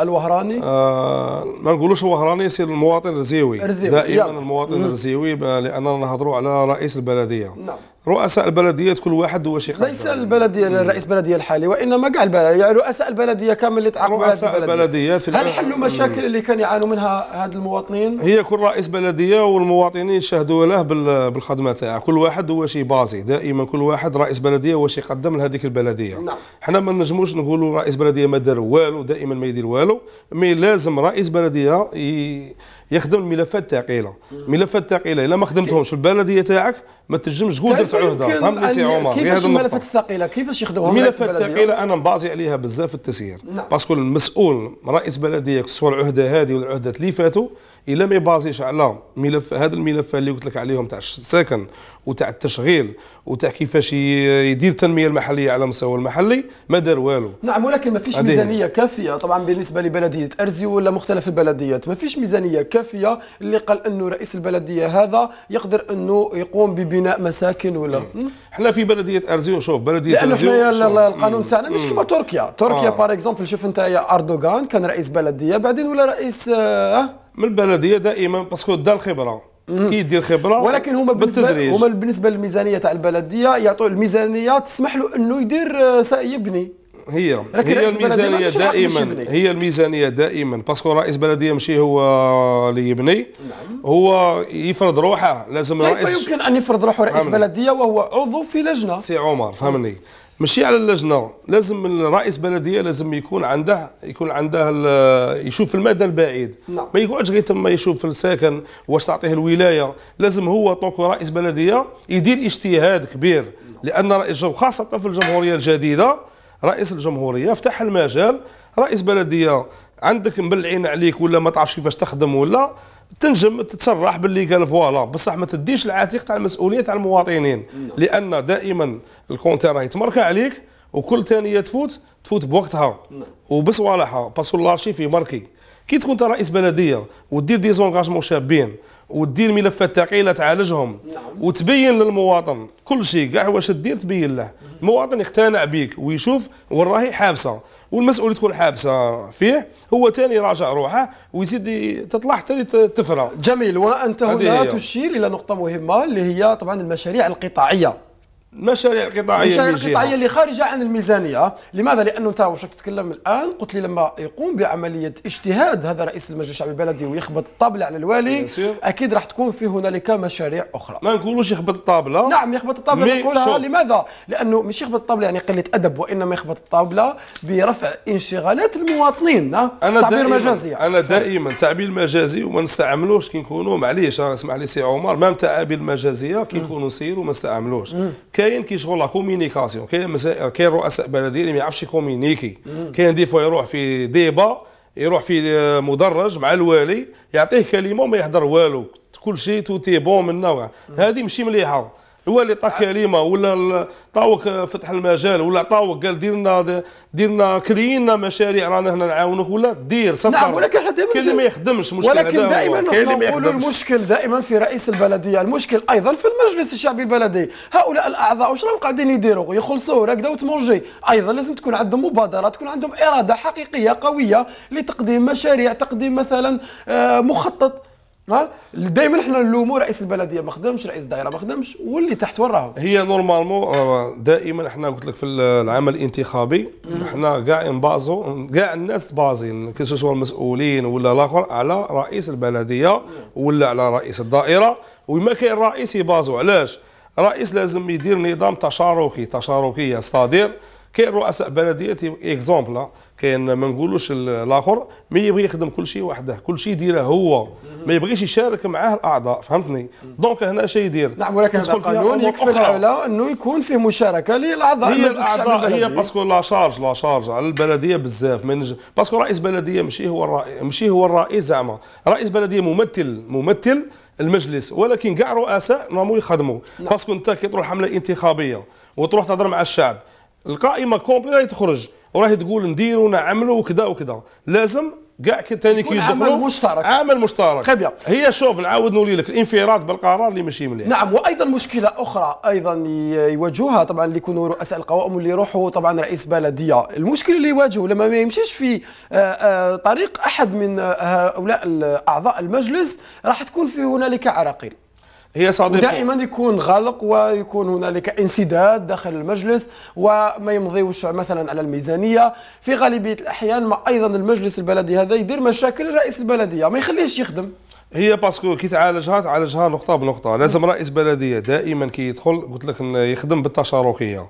الوهراني آه ما نقولوش وهراني سير المواطن الرزيوي دائما يلا. المواطن الرزيوي لاننا نهضروا على رئيس البلديه نعم رؤساء البلدية كل واحد هو شيخ ليس البلدية رئيس البلدية الحالي وإنما كاع البلدية يعني رؤساء البلدية كامل اللي تعاقبوا على رؤساء البلديات هل حلوا مشاكل اللي كانوا يعانوا منها هاد المواطنين؟ هي كل رئيس بلدية والمواطنين شهدوا له بالخدمة تاعه كل واحد هو شي بازي دائما كل واحد رئيس بلدية هو شي يقدم لهذيك البلدية نعم. حنا ما نجموش نقولوا رئيس بلدية ما دار والو دائما ما يدير والو مي لازم رئيس بلدية ي... يخدم الملفات الثقيله ملفات ثقيله الا ما خدمتهمش في البلديه تاعك ما تنجمش تقول درت عهده فهمتني سي عمر كيفاش الملفات الثقيله كيفاش يخدموا الملفات الثقيله انا مبازي عليها بزاف التسيير نعم. باسكو المسؤول رئيس بلديه سواء العهده هذه والعهدات اللي فاتوا الا ما يبازيش على ملف هذا الملف اللي قلت لك عليهم تاع السكن وتاع التشغيل وتاع كيفاش يدير التنميه المحليه على مستوى المحلي ما دار والو نعم ولكن ما فيش ميزانيه كافيه طبعا بالنسبه لبلديه ارزي ولا مختلف البلديات ما فيش ميزانيه كافيه اللي قال انه رئيس البلديه هذا يقدر انه يقوم ببناء مساكن ولا إيه. احنا في بلديه ارزي شوف بلديه ارزي لانه القانون تاعنا مش كما تركيا تركيا آه. باغ اكزومبل شوف انت يا اردوغان كان رئيس بلديه بعدين ولا رئيس آه من البلديه دائما باسكو دا الخبره كيدي الخبره ولكن هما بالنسبه هما بالنسبه للميزانيه تاع البلديه يعطوا الميزانيه تسمح له انه يدير آه، يبني هي هي الميزانيه دائما هي الميزانيه دائما باسكو رئيس بلديه ماشي هو اللي يبني نعم. هو يفرض روحه لازم كيف رئيس يمكن ان يفرض روحه رئيس فهمني. بلديه وهو عضو في لجنه سي عمر فهمني ماشي على اللجنه لازم رئيس بلديه لازم يكون عنده يكون عنده يشوف المدى البعيد نعم. ما يقعدش غير تما يشوف الساكن واش تعطيه الولايه لازم هو طوك رئيس بلديه يدير اجتهاد كبير نعم. لان رئيس خاصه في الجمهوريه الجديده رئيس الجمهوريه فتح المجال رئيس بلديه عندك مبلعين عليك ولا ما تعرفش كيفاش تخدم ولا تنجم تتصرح باللي قال فوالا بصح ما تديش العاتق تاع المسؤوليه تاع المواطنين لان دائما الكونتي راه يتمركى عليك وكل ثانيه تفوت تفوت بوقتها نعم. وبصوالحها باسكو الارشيف يماركي كي تكون انت رئيس بلديه ودير دي زونغاجمون شابين ودير ملفات ثقيله تعالجهم نعم. وتبين للمواطن كل شيء كاع واش دير تبين له المواطن يقتنع بيك ويشوف وين راهي حابسه والمسؤول تكون حابسه فيه هو تاني يراجع روحه ويزيد تطلع حتى تفرى جميل وانت هنا تشير الى نقطه مهمه اللي هي طبعا المشاريع القطاعيه المشاريع القطاعيه المشاريع القطاعيه اللي خارجه عن الميزانيه، لماذا؟ لانه انت واش تتكلم الان قلت لي لما يقوم بعمليه اجتهاد هذا رئيس المجلس الشعبي البلدي ويخبط الطابله على الوالي اكيد راح تكون في هنالك مشاريع اخرى. ما نقولوش يخبط الطابله نعم يخبط الطابله نقولها لماذا؟ لانه مش يخبط الطابله يعني قله ادب وانما يخبط الطابله برفع انشغالات المواطنين أنا تعبير مجازي انا دائما تعبير مجازي وما نستعملوش كي نكونوا معليش اسمح لي سي عمر ما تعابير مجازيه كي نكونوا سير وما نستعملوش كاين كيشغل لا كومينيكاسيون كاين مسائل كاين رؤساء بلديه اللي ما يعرفش كومينيكي كاين دي فوا يروح في ديبا يروح في آه، مدرج مع الوالي يعطيه كلمه وما يحضر والو كل شيء توتي بون من نوع هذه ماشي مليحه هو اللي عطاك كلمه ولا عطاوك فتح المجال ولا عطاوك قال دير لنا دير لنا كرينا مشاريع رانا هنا نعاونوك ولا دير سطر نعم ولكن احنا دائما اللي ما يخدمش مشكل ولكن دائما نقول المشكل دائما في رئيس البلديه المشكل ايضا في المجلس الشعبي البلدي هؤلاء الاعضاء واش راهم قاعدين يديروا يخلصوا هكذا وتمرجي ايضا لازم تكون عندهم مبادره تكون عندهم اراده حقيقيه قويه لتقديم مشاريع تقديم مثلا آه، مخطط دائما احنا نلومو رئيس البلديه ما خدمش رئيس الدائره ما خدمش واللي تحت وين راهو هي نورمالمون آه، دائما احنا قلت لك في العمل الانتخابي احنا كاع نبازو كاع الناس تبازين كسوا المسؤولين ولا الاخر على رئيس البلديه ولا على رئيس الدائره وما كاين رئيس يبازو علاش رئيس لازم يدير نظام تشاركي تشاركيه استادير كاين رؤساء بلديه اكزومبل آه، كاين ما نقولوش الاخر ما يبغي يخدم كل شيء وحده كل شيء يديره هو ما يبغيش يشارك معاه الاعضاء فهمتني دونك هنا شيء يدير نعم ولكن هذا القانون يكفل على انه يكون فيه مشاركه للاعضاء هي الاعضاء هي باسكو لا شارج لا شارج على البلديه بزاف باسكو رئيس بلديه ماشي هو الرئيس ماشي هو الرئيس زعما رئيس بلديه ممثل ممثل المجلس ولكن كاع رؤساء نورمال يخدموا نعم. باسكو انت كي تروح حمله انتخابيه وتروح تهضر مع الشعب القائمه كومبلي تخرج وراهي تقول نديروا نعملوا وكذا وكذا لازم كاع ثاني كي عمل مشترك عمل مشترك هي شوف نعاود نولي لك الانفراد بالقرار اللي ماشي مليح نعم وايضا مشكله اخرى ايضا يواجهوها طبعا اللي يكونوا رؤساء القوائم اللي يروحوا طبعا رئيس بلديه المشكله اللي يواجهوا لما ما يمشيش في آه، آه، طريق احد من آه، هؤلاء اعضاء المجلس راح تكون في هنالك عراقيل هي صديقي دائما يكون غلق ويكون هنالك انسداد داخل المجلس وما يمضيوش مثلا على الميزانيه في غالبيه الاحيان ما ايضا المجلس البلدي هذا يدير مشاكل رئيس البلديه ما يخليهش يخدم هي باسكو كي تعالجها تعالجها نقطه بنقطه لازم رئيس بلديه دائما كي يدخل قلت لك يخدم بالتشاركيه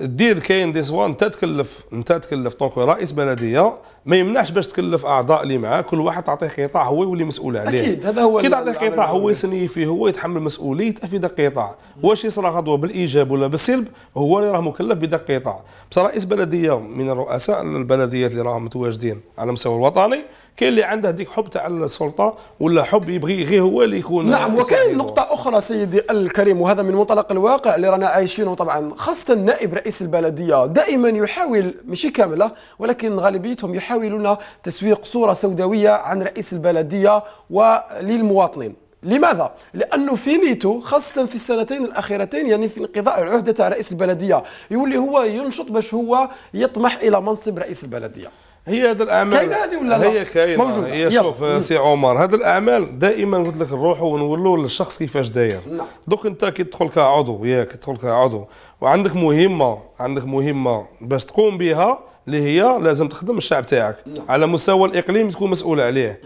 دير كاين دي سوا انت تكلف انت تكلف طونكو رئيس بلديه ما يمنعش باش تكلف اعضاء اللي معاه كل واحد تعطيه قطاع هو يولي مسؤول عليه اكيد هذا هو كي تعطيه قطاع هو يسني فيه هو يتحمل مسؤوليه في ذاك القطاع واش يصرى غدوه بالايجاب ولا بالسلب هو اللي راه مكلف بذاك القطاع بصراحه رئيس بلديه من الرؤساء البلديات اللي راهم متواجدين على المستوى الوطني كاين اللي عنده ديك حب تاع السلطه ولا حب يبغي غير هو اللي يكون نعم وكاين نقطه اخرى سيدي الكريم وهذا من منطلق الواقع اللي رانا عايشينه طبعا خاصه نائب رئيس البلديه دائما يحاول ماشي كامله ولكن غالبيتهم يحاولون تسويق صوره سوداويه عن رئيس البلديه وللمواطنين لماذا؟ لأنه في نيتو خاصة في السنتين الأخيرتين يعني في انقضاء العهدة تاع رئيس البلدية يولي هو ينشط باش هو يطمح إلى منصب رئيس البلدية هي هذه الاعمال كاينه هذه ولا لا؟ هي كاينه موجوده هي شوف سي عمر هذه الاعمال دائما قلت لك نروحوا ونولوا للشخص كيفاش داير نعم. دوك انت كي تدخل كعضو ياك تدخل كعضو وعندك مهمه عندك مهمه باش تقوم بها اللي هي لازم تخدم الشعب تاعك نعم. على مستوى الاقليم تكون مسؤول عليه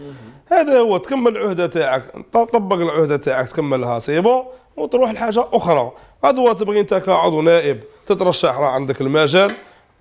هذا هو تكمل العهده تاعك طبق العهده تاعك تكملها سي وتروح لحاجه اخرى غدوه تبغي انت كعضو نائب تترشح راه عندك المجال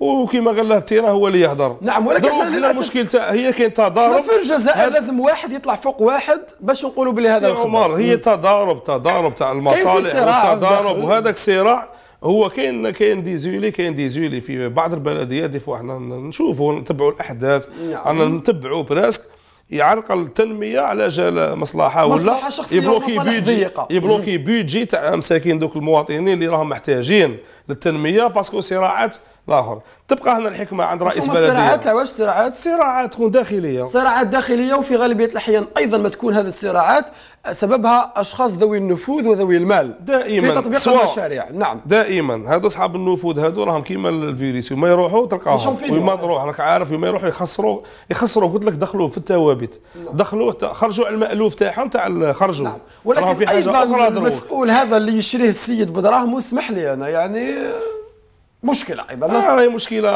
وكما قال له التيرا هو اللي يهضر نعم ولكن المشكل تاع هي كاين تضارب في الجزائر لازم واحد يطلع فوق واحد باش نقولوا بلي هذا عمر هي تضارب تضارب تاع المصالح وتضارب وهذاك الصراع هو كاين كاين ديزولي كاين ديزولي في بعض البلديات دي فوا حنا نشوفوا نتبعوا الاحداث نعم. انا نعم. نتبعوا براسك يعرقل التنميه على جال مصلحه ولا يبلوكي بيجي يبلوكي بيجي تاع مساكين دوك المواطنين اللي راهم محتاجين للتنميه باسكو صراعات الاخر تبقى هنا الحكمه عند رئيس بلديه الصراعات تاع واش صراعات صراعات تكون داخليه صراعات داخليه وفي غالبيه الاحيان ايضا ما تكون هذه الصراعات سببها اشخاص ذوي النفوذ وذوي المال دائما في تطبيق المشاريع نعم دائما هذو اصحاب النفوذ هذو راهم كيما الفيروس وما يروحوا تلقاهم وما تروح راك عارف وما يروحوا يخسروا يخسروا قلت لك دخلوا في الثوابت نعم. دخلوا خرجوا على المالوف تاعهم تاع خرجوا نعم. ولكن في حاجه اخرى المسؤول هذا اللي يشريه السيد بدراهم اسمح لي انا يعني مشكله ايضا آه راهي مشكله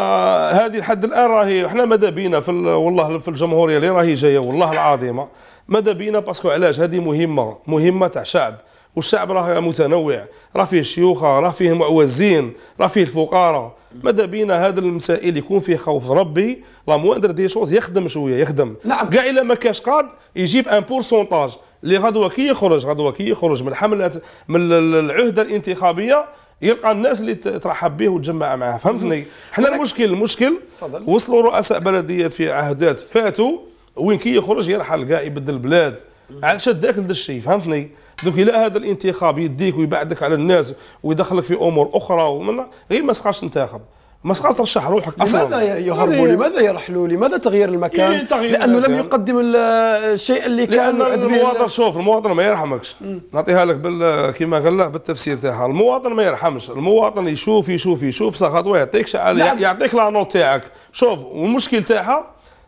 هذه لحد الان راهي احنا ماذا بينا في والله في الجمهوريه اللي راهي جايه والله العظيمه ماذا بينا باسكو علاش هذه مهمه مهمه تاع شعب والشعب راه متنوع راه فيه الشيوخه راه فيه المعوزين راه فيه الفقراء ماذا بينا هذا المسائل يكون فيه خوف ربي لا مواندر دي شوز يخدم شويه يخدم نعم كاع الا ما كاش قاد يجيب ان بورسونتاج اللي غدوه كي يخرج غدوه كي يخرج من حمله من العهده الانتخابيه يلقى الناس اللي ترحب به وتجمع معاه فهمتني حنا المشكل المشكل فضل. وصلوا رؤساء بلديات في عهدات فاتوا وين كي يخرج يرحل كاع يبدل البلاد على شداك لهذا الشيء فهمتني دوك الا هذا الانتخاب يديك ويبعدك على الناس ويدخلك في امور اخرى ومن غير ما تسخرش تنتخب مسخره ترشح روحك اصلا لماذا يهربوا؟ لماذا يرحلوا؟ لماذا تغيير المكان؟ إيه تغيير لانه المكان. لم يقدم الشيء اللي كان المواطن شوف المواطن ما يرحمكش نعطيها لك بال كما قال لك بالتفسير تاعها المواطن ما يرحمش المواطن يشوف يشوف يشوف سخطوه يعطيك نعم. يعطيك نوت تاعك شوف والمشكل تاعها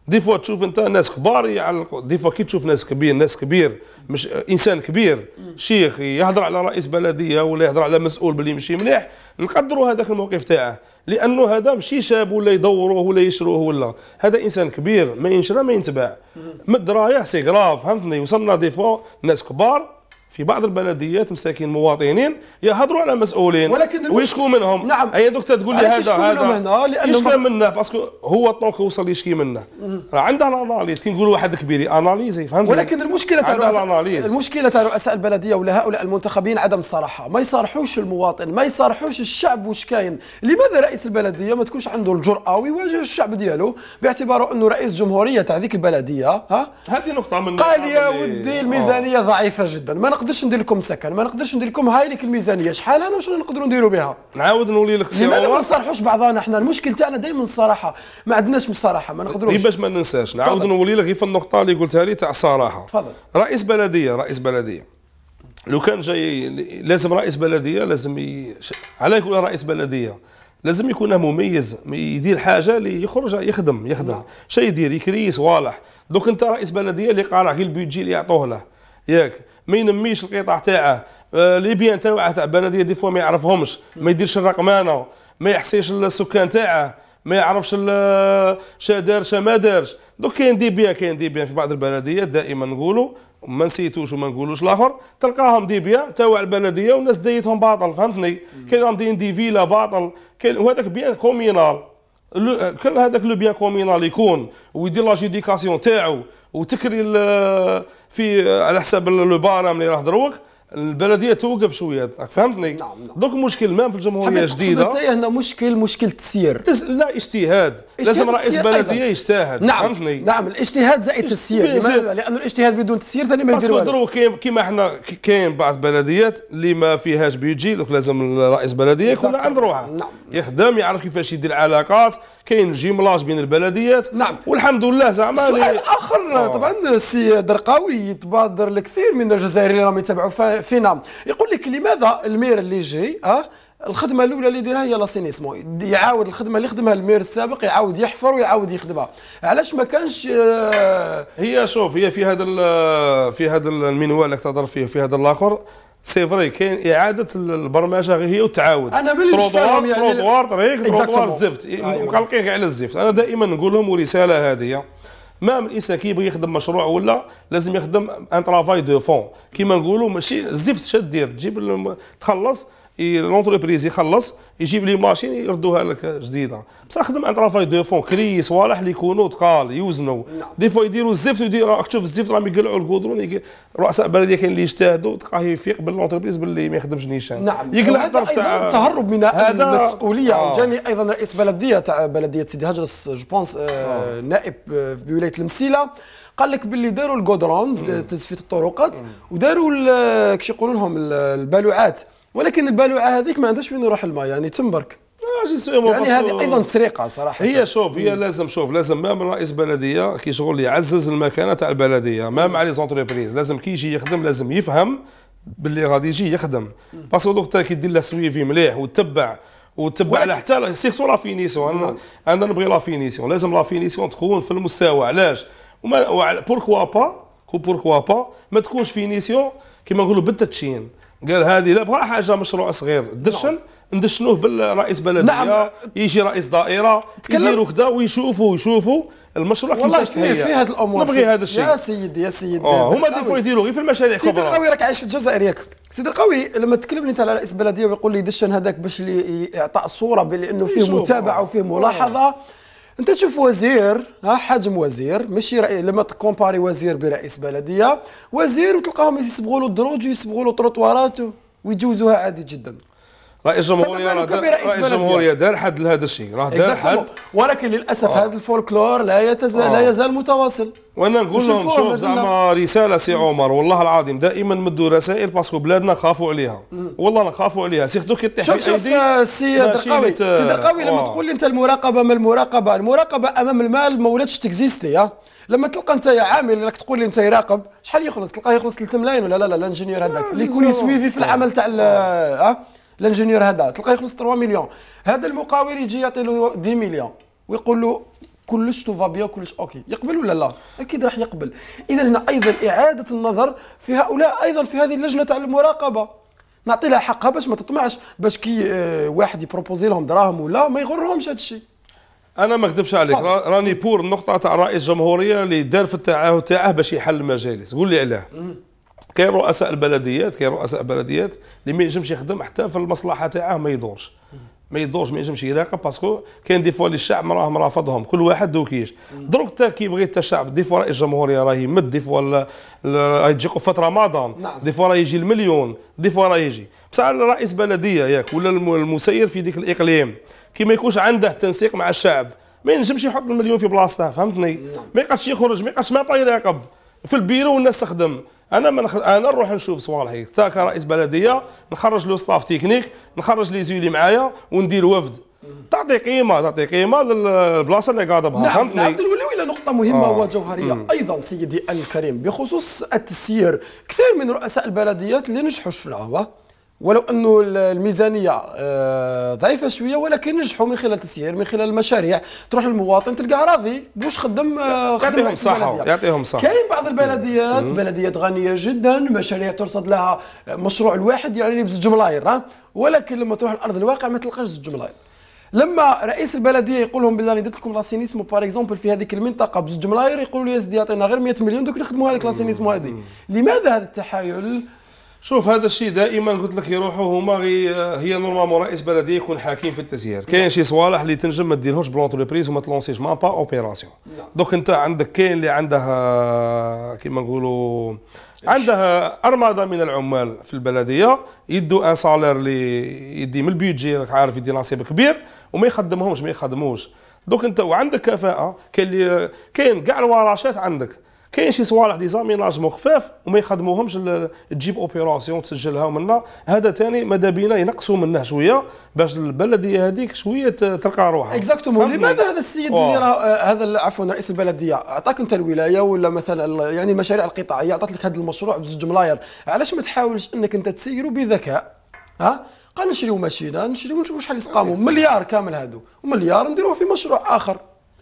دي فوا تشوف انت ناس كبار يعلقوا دي فوا كي تشوف ناس كبير ناس كبير مش انسان كبير شيخ يهضر على رئيس بلديه ولا يهضر على مسؤول باللي يمشي مليح نقدروا هذاك الموقف تاعه لانه هذا ماشي شاب ولا يدوروه ولا يشروه ولا هذا انسان كبير ما ينشرى ما ينتباع مد رايح سي كراف فهمتني وصلنا دي فوا ناس كبار في بعض البلديات مساكين مواطنين يهضروا على مسؤولين ولكن ويشكو منهم نعم اي دوك تقول لي هذا هذا آه، يشكو منه باسكو هو الطونك وصل يشكي منه راه عنده الاناليز كي نقولوا واحد كبير اناليزي فهمت ولكن المشكله تاع الاناليز المشكله تاع رؤساء البلديه ولا هؤلاء المنتخبين عدم الصراحه ما يصارحوش المواطن ما يصارحوش الشعب واش كاين لماذا رئيس البلديه ما تكونش عنده الجراه ويواجه الشعب ديالو باعتباره انه رئيس جمهوريه تاع ذيك البلديه ها هذه نقطه من قال يا ودي الميزانيه آه. ضعيفه جدا ما نقدرش ندير لكم سكن ما نقدرش ندير لكم هاي لك الميزانيه شحال انا وشنو نقدروا نديروا بها نعاود نولي لك لماذا ما نصرحوش بعضنا احنا المشكل تاعنا دائما الصراحه ما عندناش الصراحه ما نقدروش باش ما ننساش نعاود نولي لك غير في النقطه اللي قلتها لي تاع الصراحه تفضل رئيس بلديه رئيس بلديه لو كان جاي لازم رئيس بلديه لازم ي... على يكون رئيس بلديه لازم يكون مميز يدير حاجه اللي يخرج يخدم يخدم نعم. شيء يدير يكريس واضح دوك انت رئيس بلديه اللي قارع غير البيدجي اللي يعطوه له ياك ما ينميش القطاع تاعه آه، لي بيان تاعه تاع بلديه دي فوا ما يعرفهمش ما يديرش الرقمانه ما يحسيش السكان تاعه ما يعرفش شا دار شا ما دارش دوك كاين دي بيان كاين دي بيان في بعض البلديات دائما نقولوا ما نسيتوش وما نقولوش الاخر تلقاهم دي بيان تاوع البلديه والناس دايتهم باطل فهمتني كاين راهم دايرين دي فيلا باطل كاين وهذاك بيان كومينال كان هذاك لو بيان كومينال يكون ويدير لا جيديكاسيون تاعو وتكري في آه، على حساب لو بارام اللي راه دروك البلديه توقف شويه فهمتني نعم نعم دوك مشكل ما في الجمهوريه جديده حتى إيه هنا مشكل مشكل تسيير تس... لا اجتهاد لازم رئيس بلديه يجتهد نعم فهمتني نعم الاجتهاد زائد التسيير لان لانه الاجتهاد بدون تسيير ثاني ما يدير دروك كيما حنا كاين بعض البلديات اللي ما فيهاش بيجي لازم رئيس بلديه يكون عند روحه نعم. يخدم يعرف كيفاش يدير علاقات كاين جيملاج بين البلديات نعم والحمد لله زعما سؤال يعني- اخر آه. طبعا السي درقاوي يتبادر لكثير من الجزائريين اللي راهم يتابعوا فينا يقول لك لماذا المير اللي جاي أه الخدمه الاولى اللي يديرها هي لاسينيسمو يعاود الخدمه اللي خدمها المير السابق يعاود يحفر ويعاود يخدمها علاش ما كانش آه، هي شوف هي في هذا في هذا المنوال اللي تهضر فيه في هذا الاخر سي فري كاين اعاده البرمجه غير هي والتعاود انا ملي ترودوار يعني ترودوار طريق ترودوار الزفت مقلقين آه، إيه، أيوة. إيه على الزفت انا دائما نقول لهم ورساله هذه ما من الانسان كيبغي يخدم مشروع ولا لازم يخدم ان ترافاي دو فون كيما نقولوا ماشي الزفت شدير تجيب تخلص لونتربريز يخلص يجيب لي ماشين يردوها لك جديده بصح خدم ان ترافاي دو فون كري صوالح اللي يكونوا تقال يوزنوا نعم. دي فوا يديروا الزفت ويدير راك تشوف الزفت راهم يقلعوا القدرون رؤساء بلديه كاين اللي يجتهدوا تلقاه يفيق باللونتربريز باللي ما يخدمش نيشان نعم يقلع الطرف تاع تهرب من المسؤوليه آه. جاني ايضا رئيس بلديه تاع بلديه سيدي هجرس جو بونس آه،, آه نائب آه، ولايه المسيله قال لك باللي داروا الكودرونز تزفيت الطرقات وداروا كيش يقولوا لهم البالوعات ولكن البالوعه هذيك ما عندهاش وين يروح الماء يعني تنبرك يعني هذه ايضا سرقه صراحه هي شوف هي لازم شوف لازم مام رئيس بلديه كي شغل يعزز المكانه تاع البلديه مام على لي زونتربريز لازم كي يجي يخدم لازم يفهم باللي غادي يجي يخدم باسكو دوك تا كي دير له سويفي مليح وتبع وتبع على حتى سيرتو لافينيسيون انا انا نبغي لافينيسيون لازم لافينيسيون تكون في المستوى علاش وما بوركوا با بوركوا با ما تكونش فينيسيون كيما نقولوا بالتدشين قال هذه لا بغا حاجه مشروع صغير دشن نعم. ندشنوه بالرئيس بلديه نعم. يجي رئيس دائره يديروا كذا ويشوفوا يشوفوا المشروع والله فيه في هذه الامور نبغي هذا الشيء يا سيدي يا سيدي آه، هما اللي فوق يديروا غير في المشاريع الكبرى سيدي القوي راك عايش في الجزائر ياك سيدي القوي لما تكلمني انت على رئيس بلديه ويقول لي دشن هذاك باش يعطى صوره بانه فيه متابعه وفيه ملاحظه أوه. انت تشوف وزير ها حجم وزير ماشي رأي لما تكومباري وزير برئيس بلديه وزير وتلقاهم يصبغوا له الدروج ويصبغوا له طروطوارات ويجوزوها عادي جدا رئيس دار رئيس الجمهوريه دار حد لهذا الشيء راه دار حد ولكن للاسف آه. هذا الفولكلور لا يتزال آه. لا يزال متواصل وانا نقول لهم شوف زعما رساله سي عمر والله العظيم دائما مدوا رسائل باسكو بلادنا خافوا عليها والله نخافوا عليها سيرتو كي تطيح شوف شوف آه، سي درقاوي سي آه، درقاوي لما آه. تقول لي انت المراقبه ما المراقبه المراقبه امام المال ما ولاتش تكزيستي لما تلقى انت يا عامل راك تقول لي انت يراقب شحال يخلص تلقاه يخلص 3 ملايين ولا لا لا الانجينير هذاك اللي يكون يسويفي في العمل تاع اه الانجينيور هذا تلقاه يخلص 3 مليون هذا المقاول يجي يعطي له 10 مليون ويقول له كلش تو بيان كلش اوكي يقبل ولا لا اكيد راح يقبل اذا هنا ايضا اعاده النظر في هؤلاء ايضا في هذه اللجنه تاع المراقبه نعطي لها حقها باش ما تطمعش باش كي آه، واحد يبروبوزي لهم دراهم ولا ما يغرهمش هذا الشيء انا ما نكذبش عليك راني بور النقطه تاع رئيس الجمهوريه اللي دار في التعاهد تاعه باش يحل المجالس قول لي علاه كاين رؤساء البلديات كاين رؤساء بلديات اللي ما ينجمش يخدم حتى في المصلحه تاعه ما يدورش ما يدورش ما ينجمش يراقب باسكو كاين دي فوا اللي الشعب راهم رافضهم كل واحد دوكيش دروك حتى كيبغي حتى الشعب دي فوا رئيس الجمهوريه راه يمد دي فوا يجي قفه رمضان نعم. دي فوا راه يجي المليون دي فوا راه يجي بصح رئيس بلديه ياك ولا المسير في ديك الاقليم كي ما يكونش عنده تنسيق مع الشعب ما ينجمش يحط المليون في بلاصته فهمتني نعم. ما يقدرش يخرج ما يقدرش ما يراقب في البيرو والناس تخدم انا من نخ... انا نروح نشوف صوالحي حتى كرئيس بلديه نخرج لو ستاف تكنيك نخرج لي زولي معايا وندير وفد تعطي قيمه تعطي قيمه للبلاصه اللي قاعده بها نعم، فهمتني نعم نوليو الى نقطه مهمه آه. وجوهريه مم. ايضا سيدي الكريم بخصوص التسيير كثير من رؤساء البلديات اللي نجحوا في ولو انه الميزانيه آه، ضعيفه شويه ولكن نجحوا من خلال التسيير من خلال المشاريع تروح للمواطن تلقاه راضي بوش آه، خدم يعطيهم صحه يعطيهم صحه كاين بعض البلديات بلديات غنيه جدا مشاريع ترصد لها مشروع الواحد يعني بزوج ملاير ولكن لما تروح لارض الواقع ما تلقاش زوج ملاير لما رئيس البلديه يقول لهم بالله درت لكم لاسينيسمو باغ اكزومبل في هذيك المنطقه بزوج ملاير يقولوا لي يا سيدي يعطينا غير 100 مليون دوك نخدموا هذيك لاسينيسمو هذه لماذا هذا التحايل شوف هذا الشيء دائما قلت لك يروحوا هما غي هي نورمالمون رئيس بلديه يكون حكيم في التسيير كاين شي صوالح اللي تنجم ما ديرهمش بلونتربريز وما تلونسيش ما با اوبيراسيون نعم. دوك انت عندك كاين اللي عندها كيما نقولوا عندها ارماده من العمال في البلديه يدوا ان سالير اللي يدي من البيدجي راك عارف يدي نصيب كبير وما يخدمهمش ما يخدموش دوك انت وعندك كفاءه كاين كاين كاع الورشات عندك كاين شي صوالح دي زامي خفاف وما يخدموهمش تجيب اوبيراسيون تسجلها ومنا هذا ثاني ماذا بينا ينقصوا منه شويه باش البلديه هذيك شويه تلقى روحها اكزاكتومون لماذا هذا السيد اللي راه آه، هذا عفوا رئيس البلديه عطاك انت الولايه ولا مثلا يعني المشاريع القطاعيه عطات لك هذا المشروع بزوج ملاير علاش ما تحاولش انك انت تسيره بذكاء ها قال نشريو ماشينه نشريو نشوفوا شحال يسقاموا مليار كامل هادو ومليار نديروه في مشروع اخر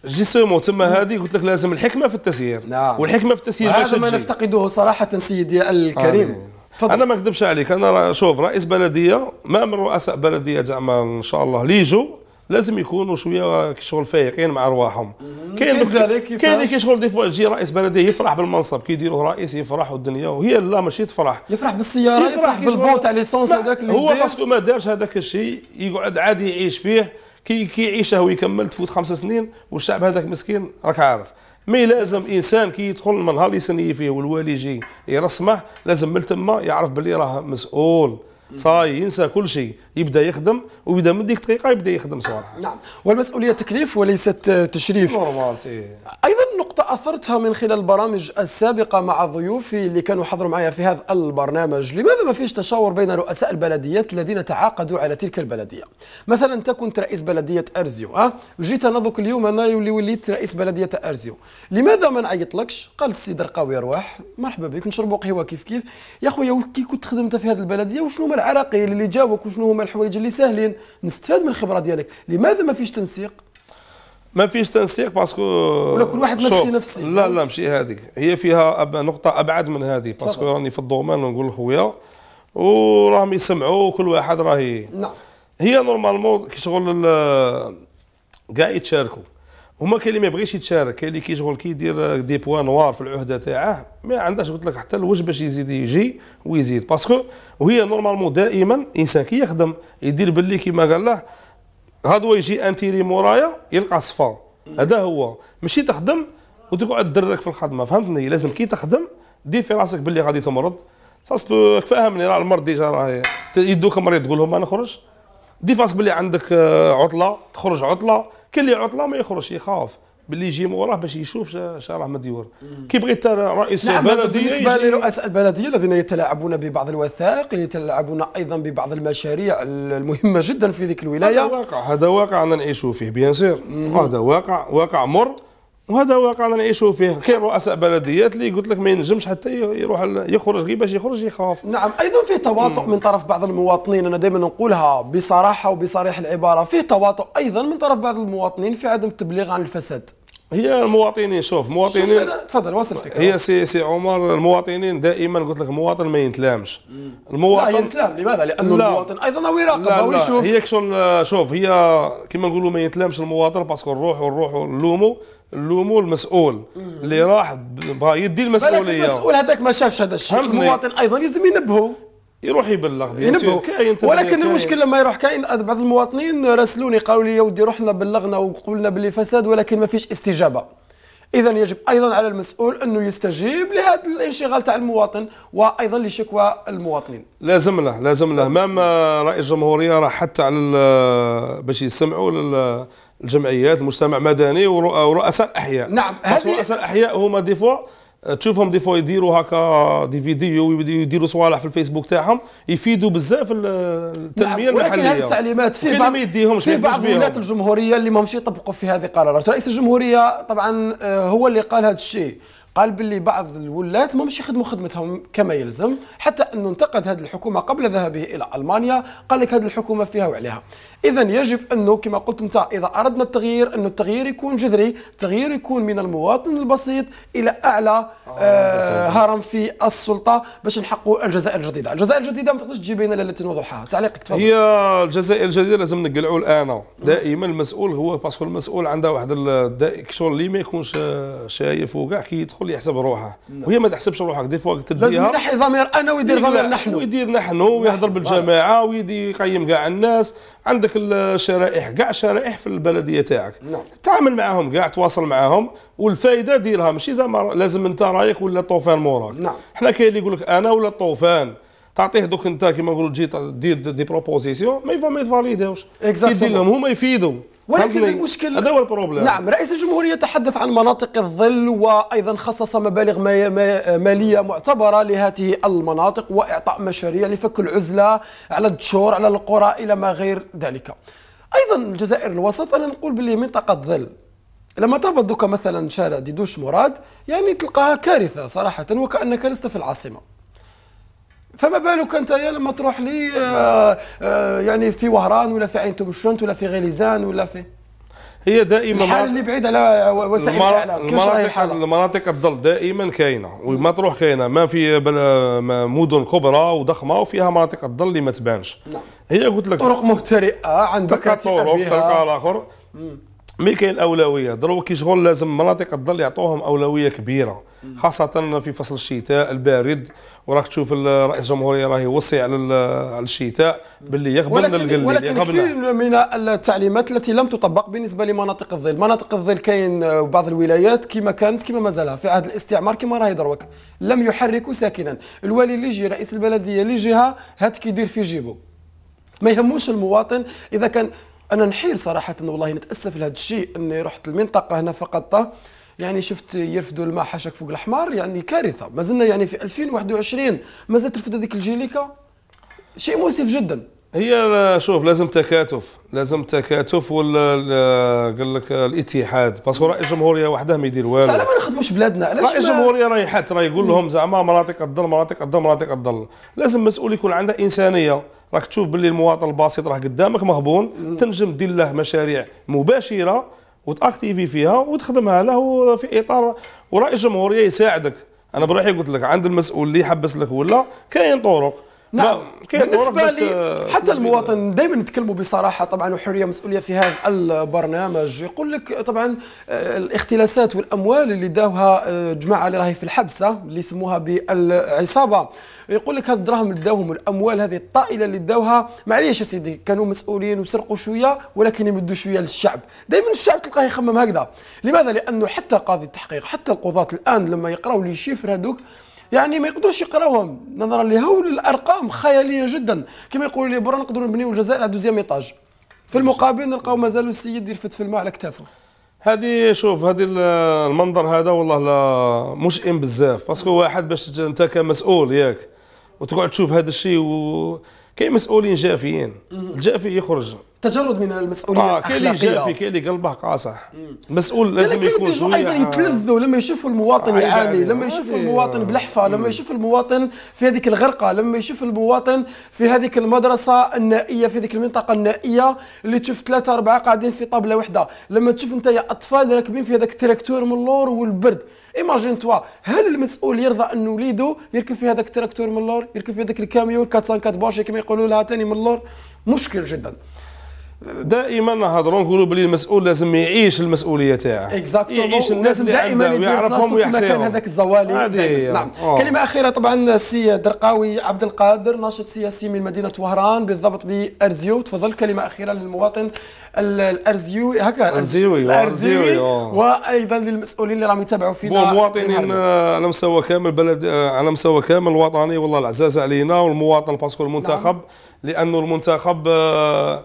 جسومون تما هذه قلت لك لازم الحكمه في التسيير نعم والحكمه في التسيير هذا ما نفتقده صراحه سيدي الكريم آه. فضل. انا ما نكذبش عليك انا شوف رئيس بلديه ما من رؤساء بلديه زعما ان شاء الله اللي يجوا لازم يكونوا شويه شغل فايقين مع ارواحهم كاين كاين اللي كيشغل دي فوا يجي رئيس بلديه يفرح بالمنصب كيديروه رئيس يفرح والدنيا وهي لا ماشي تفرح يفرح بالسياره يفرح, يفرح بالبون تاع ليسونس هذاك هو باسكو ما دارش هذاك الشيء يقعد عادي يعيش فيه كي كيعيشها ويكمل تفوت خمس سنين والشعب هذاك مسكين راك عارف مي لازم انسان كي يدخل المنهار اللي يسني فيه والوالي يجي يرسمه لازم من تما يعرف باللي راه مسؤول صاي ينسى كل شيء يبدا يخدم وبدا من ديك دقيقه يبدا يخدم صوالح نعم والمسؤوليه تكليف وليست آه، تشريف نورمال ايضا نقطه اثرتها من خلال البرامج السابقه مع ضيوفي اللي كانوا حضروا معايا في هذا البرنامج لماذا ما فيش تشاور بين رؤساء البلديات الذين تعاقدوا على تلك البلديه مثلا كنت رئيس بلديه ارزيو اه جيت انا ذوك اليوم انا اللي وليت رئيس بلديه ارزيو لماذا ما نعيطلكش قال السيد رقاوي ارواح مرحبا بك نشربوا قهوه كيف كيف يا خويا كي كنت خدمت في هذه البلديه وشنو العراقي اللي جاوك وشنو هما الحوايج اللي ساهلين نستفاد من الخبره ديالك لماذا ما فيش تنسيق ما فيش تنسيق باسكو ولا كل واحد نفسي نفسي لا لا ماشي هذه هي فيها أب... نقطه ابعد من هذه باسكو راني في الدومين ونقول لخويا وراهم يسمعوا كل واحد راهي نعم هي نورمالمون كي شغل كاع يتشاركوا هما كاين اللي ما يبغيش يتشارك كاين اللي كيشغل كيدير دي بوا نوار في العهده تاعه ما عندهاش قلت لك حتى الوجه باش يزيد يجي ويزيد باسكو وهي نورمالمون دائما انسان كي يخدم يدير باللي كيما قال له غدوه يجي انتيري مورايا يلقى صفا هذا هو ماشي تخدم وتقعد درك في الخدمه فهمتني لازم كي تخدم دير في راسك باللي غادي تمرض ساس فاهمني راه المرض ديجا راه يدوك مريض تقول لهم ما نخرج دير في راسك باللي عندك آه، عطله تخرج عطله كل اللي عطله ما يخرج يخاف باللي يجي موراه باش يشوف شرح مديور كي بغيت رئيس نعم البلديه بالنسبه لرؤساء البلديه الذين يتلاعبون ببعض الوثائق يتلاعبون ايضا ببعض المشاريع المهمه جدا في ذيك الولايه هذا واقع هذا واقع انا نعيشوا فيه بيان سير هذا واقع واقع مر وهذا هو واقعنا نعيشوا فيه كاين رؤساء بلديات اللي قلت لك ما ينجمش حتى يروح يخرج غير باش يخرج يخاف نعم ايضا فيه تواطؤ من طرف بعض المواطنين انا دائما نقولها بصراحه وبصريح العباره فيه تواطؤ ايضا من طرف بعض المواطنين في عدم التبليغ عن الفساد هي المواطنين شوف مواطنين تفضل واصل فيك هي سي سي عمر المواطنين دائما قلت لك المواطن ما ينتلامش المواطن لا ينتلام لماذا؟ لانه لا المواطن ايضا هو يراقب هو يشوف هي شوف هي كما نقولوا ما ينتلامش المواطن باسكو نروحوا نروحوا نلوموا لومو المسؤول اللي راح بغى يدي المسؤوليه المسؤول هذاك ما شافش هذا الشيء المواطن ايضا لازم ينبهوا يروح يبلغ ينبهوا كاين ولكن المشكل لما يروح كاين بعض المواطنين راسلوني قالوا لي يا ودي رحنا بلغنا وقلنا باللي فساد ولكن ما فيش استجابه اذا يجب ايضا على المسؤول انه يستجيب لهذا الانشغال تاع المواطن وايضا لشكوى المواطنين لازم له لازم له مام رئيس الجمهوريه راح حتى على باش يسمعوا الجمعيات المجتمع المدني ورؤساء الاحياء نعم هذه رؤساء الاحياء هما دي فوا تشوفهم دي فوا يديروا هكا دي فيديو يديروا صوالح في الفيسبوك تاعهم يفيدوا بزاف التنميه نعم. ولكن هذه التعليمات في بعض يديهمش في بعض ولايات الجمهوريه اللي ماهمش يطبقوا في هذه القرارات رئيس الجمهوريه طبعا آه، هو اللي قال هذا الشيء قال باللي بعض الولات ما مش يخدموا خدمتهم كما يلزم حتى انه انتقد هذه الحكومه قبل ذهابه الى المانيا قال لك هذه الحكومه فيها وعليها اذا يجب انه كما قلت انت اذا اردنا التغيير انه التغيير يكون جذري التغيير يكون من المواطن البسيط الى اعلى آه, آه، هرم في السلطه باش نحقوا الجزائر الجديده الجزائر الجديده ما تقدرش تجيب لنا التي نوضحها تعليقك تفضل هي الجزائر الجديده لازم نقلعوا الان دائما المسؤول هو باسكو المسؤول عنده واحد شغل اللي ما يكونش شايف وكاع كي يدخل الكل يحسب روحه وهي ما تحسبش روحك دي فوا تديها لازم نحي ضمير انا ويدير ضمير نحن ويدير نحن ويهضر بالجماعه ويدي يقيم كاع الناس عندك الشرائح كاع شرائح في البلديه تاعك نعم. تعامل معاهم كاع تواصل معاهم والفائده ديرها ماشي زعما لازم انت رايك ولا الطوفان موراك نعم. حنا كاين اللي يقول لك انا ولا الطوفان تعطيه دوك انت كيما نقولوا تجي دير دي بروبوزيسيون ما يفهم ما يتفاليديوش يدير لهم هما يفيدوا ولكن المشكل هذا هو البروبليم نعم رئيس الجمهوريه تحدث عن مناطق الظل وايضا خصص مبالغ ماليه معتبره لهذه المناطق واعطاء مشاريع لفك العزله على الدشور على القرى الى ما غير ذلك ايضا الجزائر الوسط انا نقول باللي منطقه ظل لما تهبط دوكا مثلا شارع ديدوش مراد يعني تلقاها كارثه صراحه وكانك لست في العاصمه فما بالك انت لما تروح لي آه، آه، يعني في وهران ولا في عين تبشنت ولا في غليزان ولا في هي دائما الحال اللي بعيد على وسائل المرا... المناطق المناطق تظل دائما كاينه وما تروح كاينه ما في مدن كبرى وضخمه وفيها مناطق تظل اللي ما تبانش نعم. هي قلت لك طرق مهترئه عندك تلقى طرق تلقى الاخر مي كاين اولويه دروك شغل لازم مناطق الظل يعطوهم اولويه كبيره خاصه في فصل الشتاء البارد وراك تشوف رئيس الجمهوريه راهي وصي على الشتاء باللي يقبل القليل ولكن يغبن كثير من التعليمات التي لم تطبق بالنسبه لمناطق الظل مناطق الظل كاين آه، بعض الولايات كما كانت كما مازالها في عهد الاستعمار كما راهي دروك لم يحركوا ساكنا الوالي اللي يجي رئيس البلديه اللي جهه هات كيدير في جيبه ما يهموش المواطن اذا كان انا نحيل صراحه والله نتاسف لهذا الشيء اني رحت المنطقه هنا فقط يعني شفت يرفدوا الماء حاشاك فوق الحمار يعني كارثه مازلنا يعني في 2021 زالت ترفد هذيك الجيليكا شيء مؤسف جدا هي شوف لازم تكاتف لازم تكاتف ولا آه، قال لك الاتحاد باسكو رئيس الجمهوريه وحده ما يدير والو علاه ما نخدموش بلادنا علاش رئيس الجمهوريه راه يحط راه يقول لهم زعما مناطق الظل مناطق الظل مناطق الظل لازم مسؤول يكون عنده انسانيه راك تشوف باللي المواطن البسيط راه قدامك مهبون تنجم دير له مشاريع مباشره وتاكتيفي فيها وتخدمها له في اطار ورئيس الجمهوريه يساعدك انا بروحي قلت لك عند المسؤول اللي يحبس لك ولا كاين طرق نعم بالنسبه لي آه، حتى المواطن دائما نتكلموا بصراحه طبعا وحريه مسؤوليه في هذا البرنامج يقول لك طبعا آه، الاختلاسات والاموال اللي داوها آه، جماعه اللي راهي في الحبسه اللي يسموها بالعصابه يقول لك هذا الدراهم اللي داوهم والاموال هذه الطائله اللي داوها معليش يا سيدي كانوا مسؤولين وسرقوا شويه ولكن يمدوا شويه للشعب دائما الشعب تلقاه يخمم هكذا لماذا لانه حتى قاضي التحقيق حتى القضاه الان لما يقراوا لي شيفر هذوك يعني ما يقدروش يقراوهم نظرا لهول الارقام خياليه جدا كما يقولوا لي برا نقدروا نبنيو الجزائر على دوزيام ايطاج في المقابل نلقاو مازالوا السيد يرفد في الماء على كتافه هذه شوف هذه المنظر هذا والله لا مشئم بزاف باسكو واحد باش انت كمسؤول ياك وتقعد تشوف هذا الشيء وكاين مسؤولين جافيين الجافي يخرج تجرد من المسؤوليه آه كاين اللي جافي اللي قلبه قاصح المسؤول لازم يكون شويه ايضا يتلذوا لما يشوفوا المواطن آه، يعاني يعني لما يشوفوا المواطن بلحفه لما يشوف المواطن في هذيك الغرقه لما يشوف المواطن في هذيك المدرسه النائيه في هذيك المنطقه النائيه اللي تشوف ثلاثه اربعه قاعدين في طابله واحده لما تشوف انت يا اطفال راكبين في هذاك التراكتور من اللور والبرد ايماجين توا هل المسؤول يرضى ان وليده يركب في هذاك التراكتور من اللور يركب في هذاك 4 404 باشي كما يقولوا لها ثاني من اللور مشكل جدا دائما نهضروا نقولوا بلي المسؤول لازم يعيش المسؤوليه تاعه يعيش الناس اللي دائما يعرفهم ويحسبهم هذاك الزوالي نعم أوه. كلمه اخيره طبعا السي درقاوي عبد القادر ناشط سياسي من مدينه وهران بالضبط بارزيو تفضل كلمه اخيره للمواطن الارزيوي هكا آه. الارزيوي الارزيوي وايضا للمسؤولين اللي راهم يتابعوا فينا مواطنين آه، على مستوى كامل بلد آه، على مستوى كامل وطني والله العزاز علينا والمواطن باسكو المنتخب نعم. لانه المنتخب آه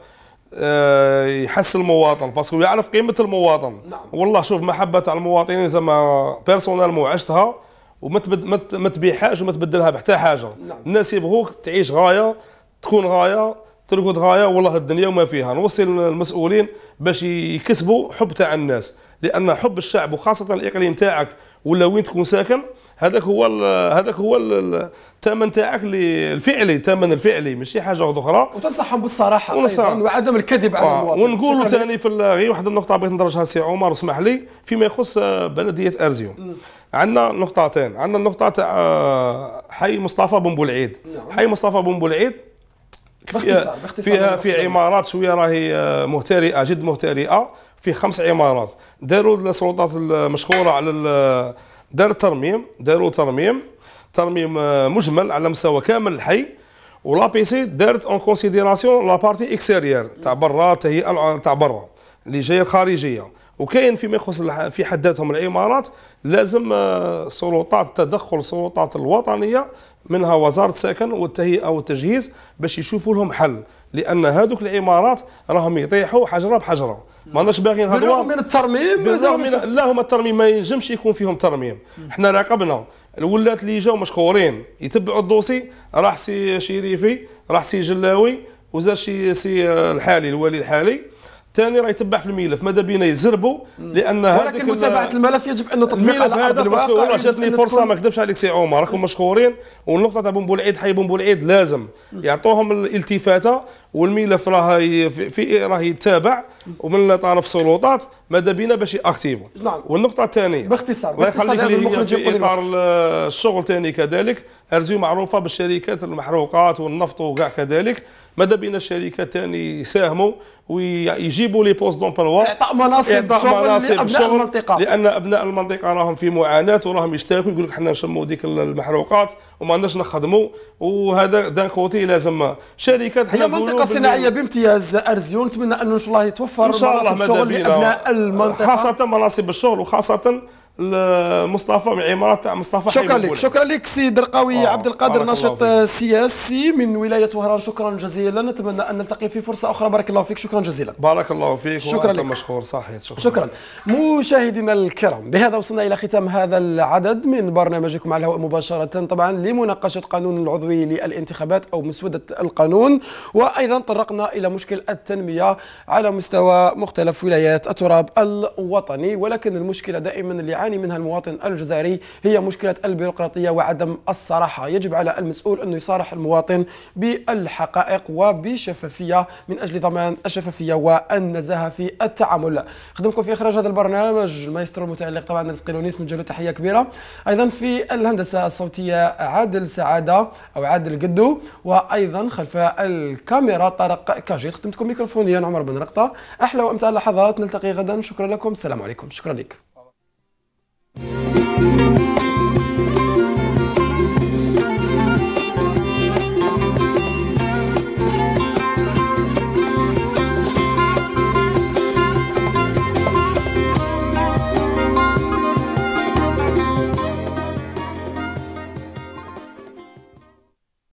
آه، يحس المواطن باسكو يعرف قيمه المواطن نعم. والله شوف محبه على المواطنين زعما بيرسونيل مو عشتها وما ما تبيعهاش وما تبدلها بحتى حاجه نعم. الناس يبغوك تعيش غايه تكون غايه ترقد غايه والله الدنيا وما فيها نوصي المسؤولين باش يكسبوا حب تاع الناس لان حب الشعب وخاصه الاقليم تاعك ولا وين تكون ساكن هذاك هو هذاك هو الثمن تاعك الفعلي الثمن الفعلي ماشي حاجه اخرى وتنصحهم بالصراحه طيب، ونصح. وعدم الكذب على آه، المواطن ونقولوا ثاني في غير واحد النقطه بغيت ندرجها سي عمر واسمح لي فيما يخص آه، بلديه ارزيوم عندنا نقطتين عندنا النقطه تاع آه، حي مصطفى بن بولعيد نعم. حي مصطفى بن بولعيد فيها في عمارات شويه راهي مهترئه جد مهترئه في خمس عمارات داروا السلطات المشكوره على دار الترميم داروا ترميم ترميم آه، مجمل على مستوى كامل الحي ولا بي سي دارت اون كونسيديراسيون لا بارتي اكستيريور تاع برا التهيئه تاع برا اللي جايه الخارجيه وكاين فيما يخص في حد ذاتهم العمارات لازم آه، سلطات تدخل السلطات الوطنيه منها وزاره السكن والتهيئه والتجهيز باش يشوفوا لهم حل لان هذوك العمارات راهم يطيحوا حجره بحجره ما ناش باغيين هضوا بالرغم من الترميم بالرغم من لا هما الترميم ما ينجمش يكون فيهم ترميم حنا راقبنا الولات اللي جاو مشكورين يتبعوا الدوسي راح سي شريفي راح سي جلاوي وزاد شي سي الحالي الولي الحالي ثاني راه يتبع في الملف ماذا بينا يزربوا لان ولكن متابعه الملف يجب انه تطبيق على هذا الواقع والله جاتني فرصه ما كذبش عليك سي عمر راكم مشكورين والنقطه تاع بومبولعيد حي بومبولعيد لازم يعطوهم الالتفاته والملف راه في, راه يتابع ومن طرف سلطات ماذا بينا باش ياكتيفو نعم والنقطه الثانيه باختصار الله يخليك المخرج في اطار الشغل ثاني كذلك ارزيو معروفه بالشركات المحروقات والنفط وكاع كذلك ماذا بينا الشركات ثاني يساهموا ويجيبوا لي بوست دونبلوا اعطاء مناصب شغل لابناء شغل المنطقه لان ابناء المنطقه راهم في معاناه وراهم يشتاكوا يقول لك حنا نشموا ديك المحروقات وما عندناش نخدموا وهذا دان كوتي لازم شركات هي منطقه صناعيه بامتياز ارزيون نتمنى ان ان شاء الله يتوفر ان شاء الله مناصب شغل لابناء المنطقه خاصه مناصب الشغل وخاصه مصطفى من عمارات مصطفى شكرا لك شكرا لك سي درقاوي آه. عبد القادر ناشط سياسي من ولايه وهران شكرا جزيلا نتمنى ان نلتقي في فرصه اخرى بارك الله فيك شكرا جزيلا بارك الله فيك شكرا لك مشكور صحيح شكرا, شكرا. مشاهدينا الكرام بهذا وصلنا الى ختام هذا العدد من برنامجكم على الهواء مباشره طبعا لمناقشه قانون العضوي للانتخابات او مسوده القانون وايضا طرقنا الى مشكل التنميه على مستوى مختلف ولايات التراب الوطني ولكن المشكله دائما اللي يعاني منها المواطن الجزائري هي مشكلة البيروقراطية وعدم الصراحة يجب على المسؤول أنه يصارح المواطن بالحقائق وبشفافية من أجل ضمان الشفافية والنزاهة في التعامل خدمكم في إخراج هذا البرنامج المايسترو المتعلق طبعا رزق لونيس نوجه تحية كبيرة أيضا في الهندسة الصوتية عادل سعادة أو عادل قدو وأيضا خلف الكاميرا طارق كاجيت خدمتكم ميكروفونيا عمر بن رقطة أحلى وأمتع اللحظات نلتقي غدا شكرا لكم السلام عليكم شكرا لك Thank you.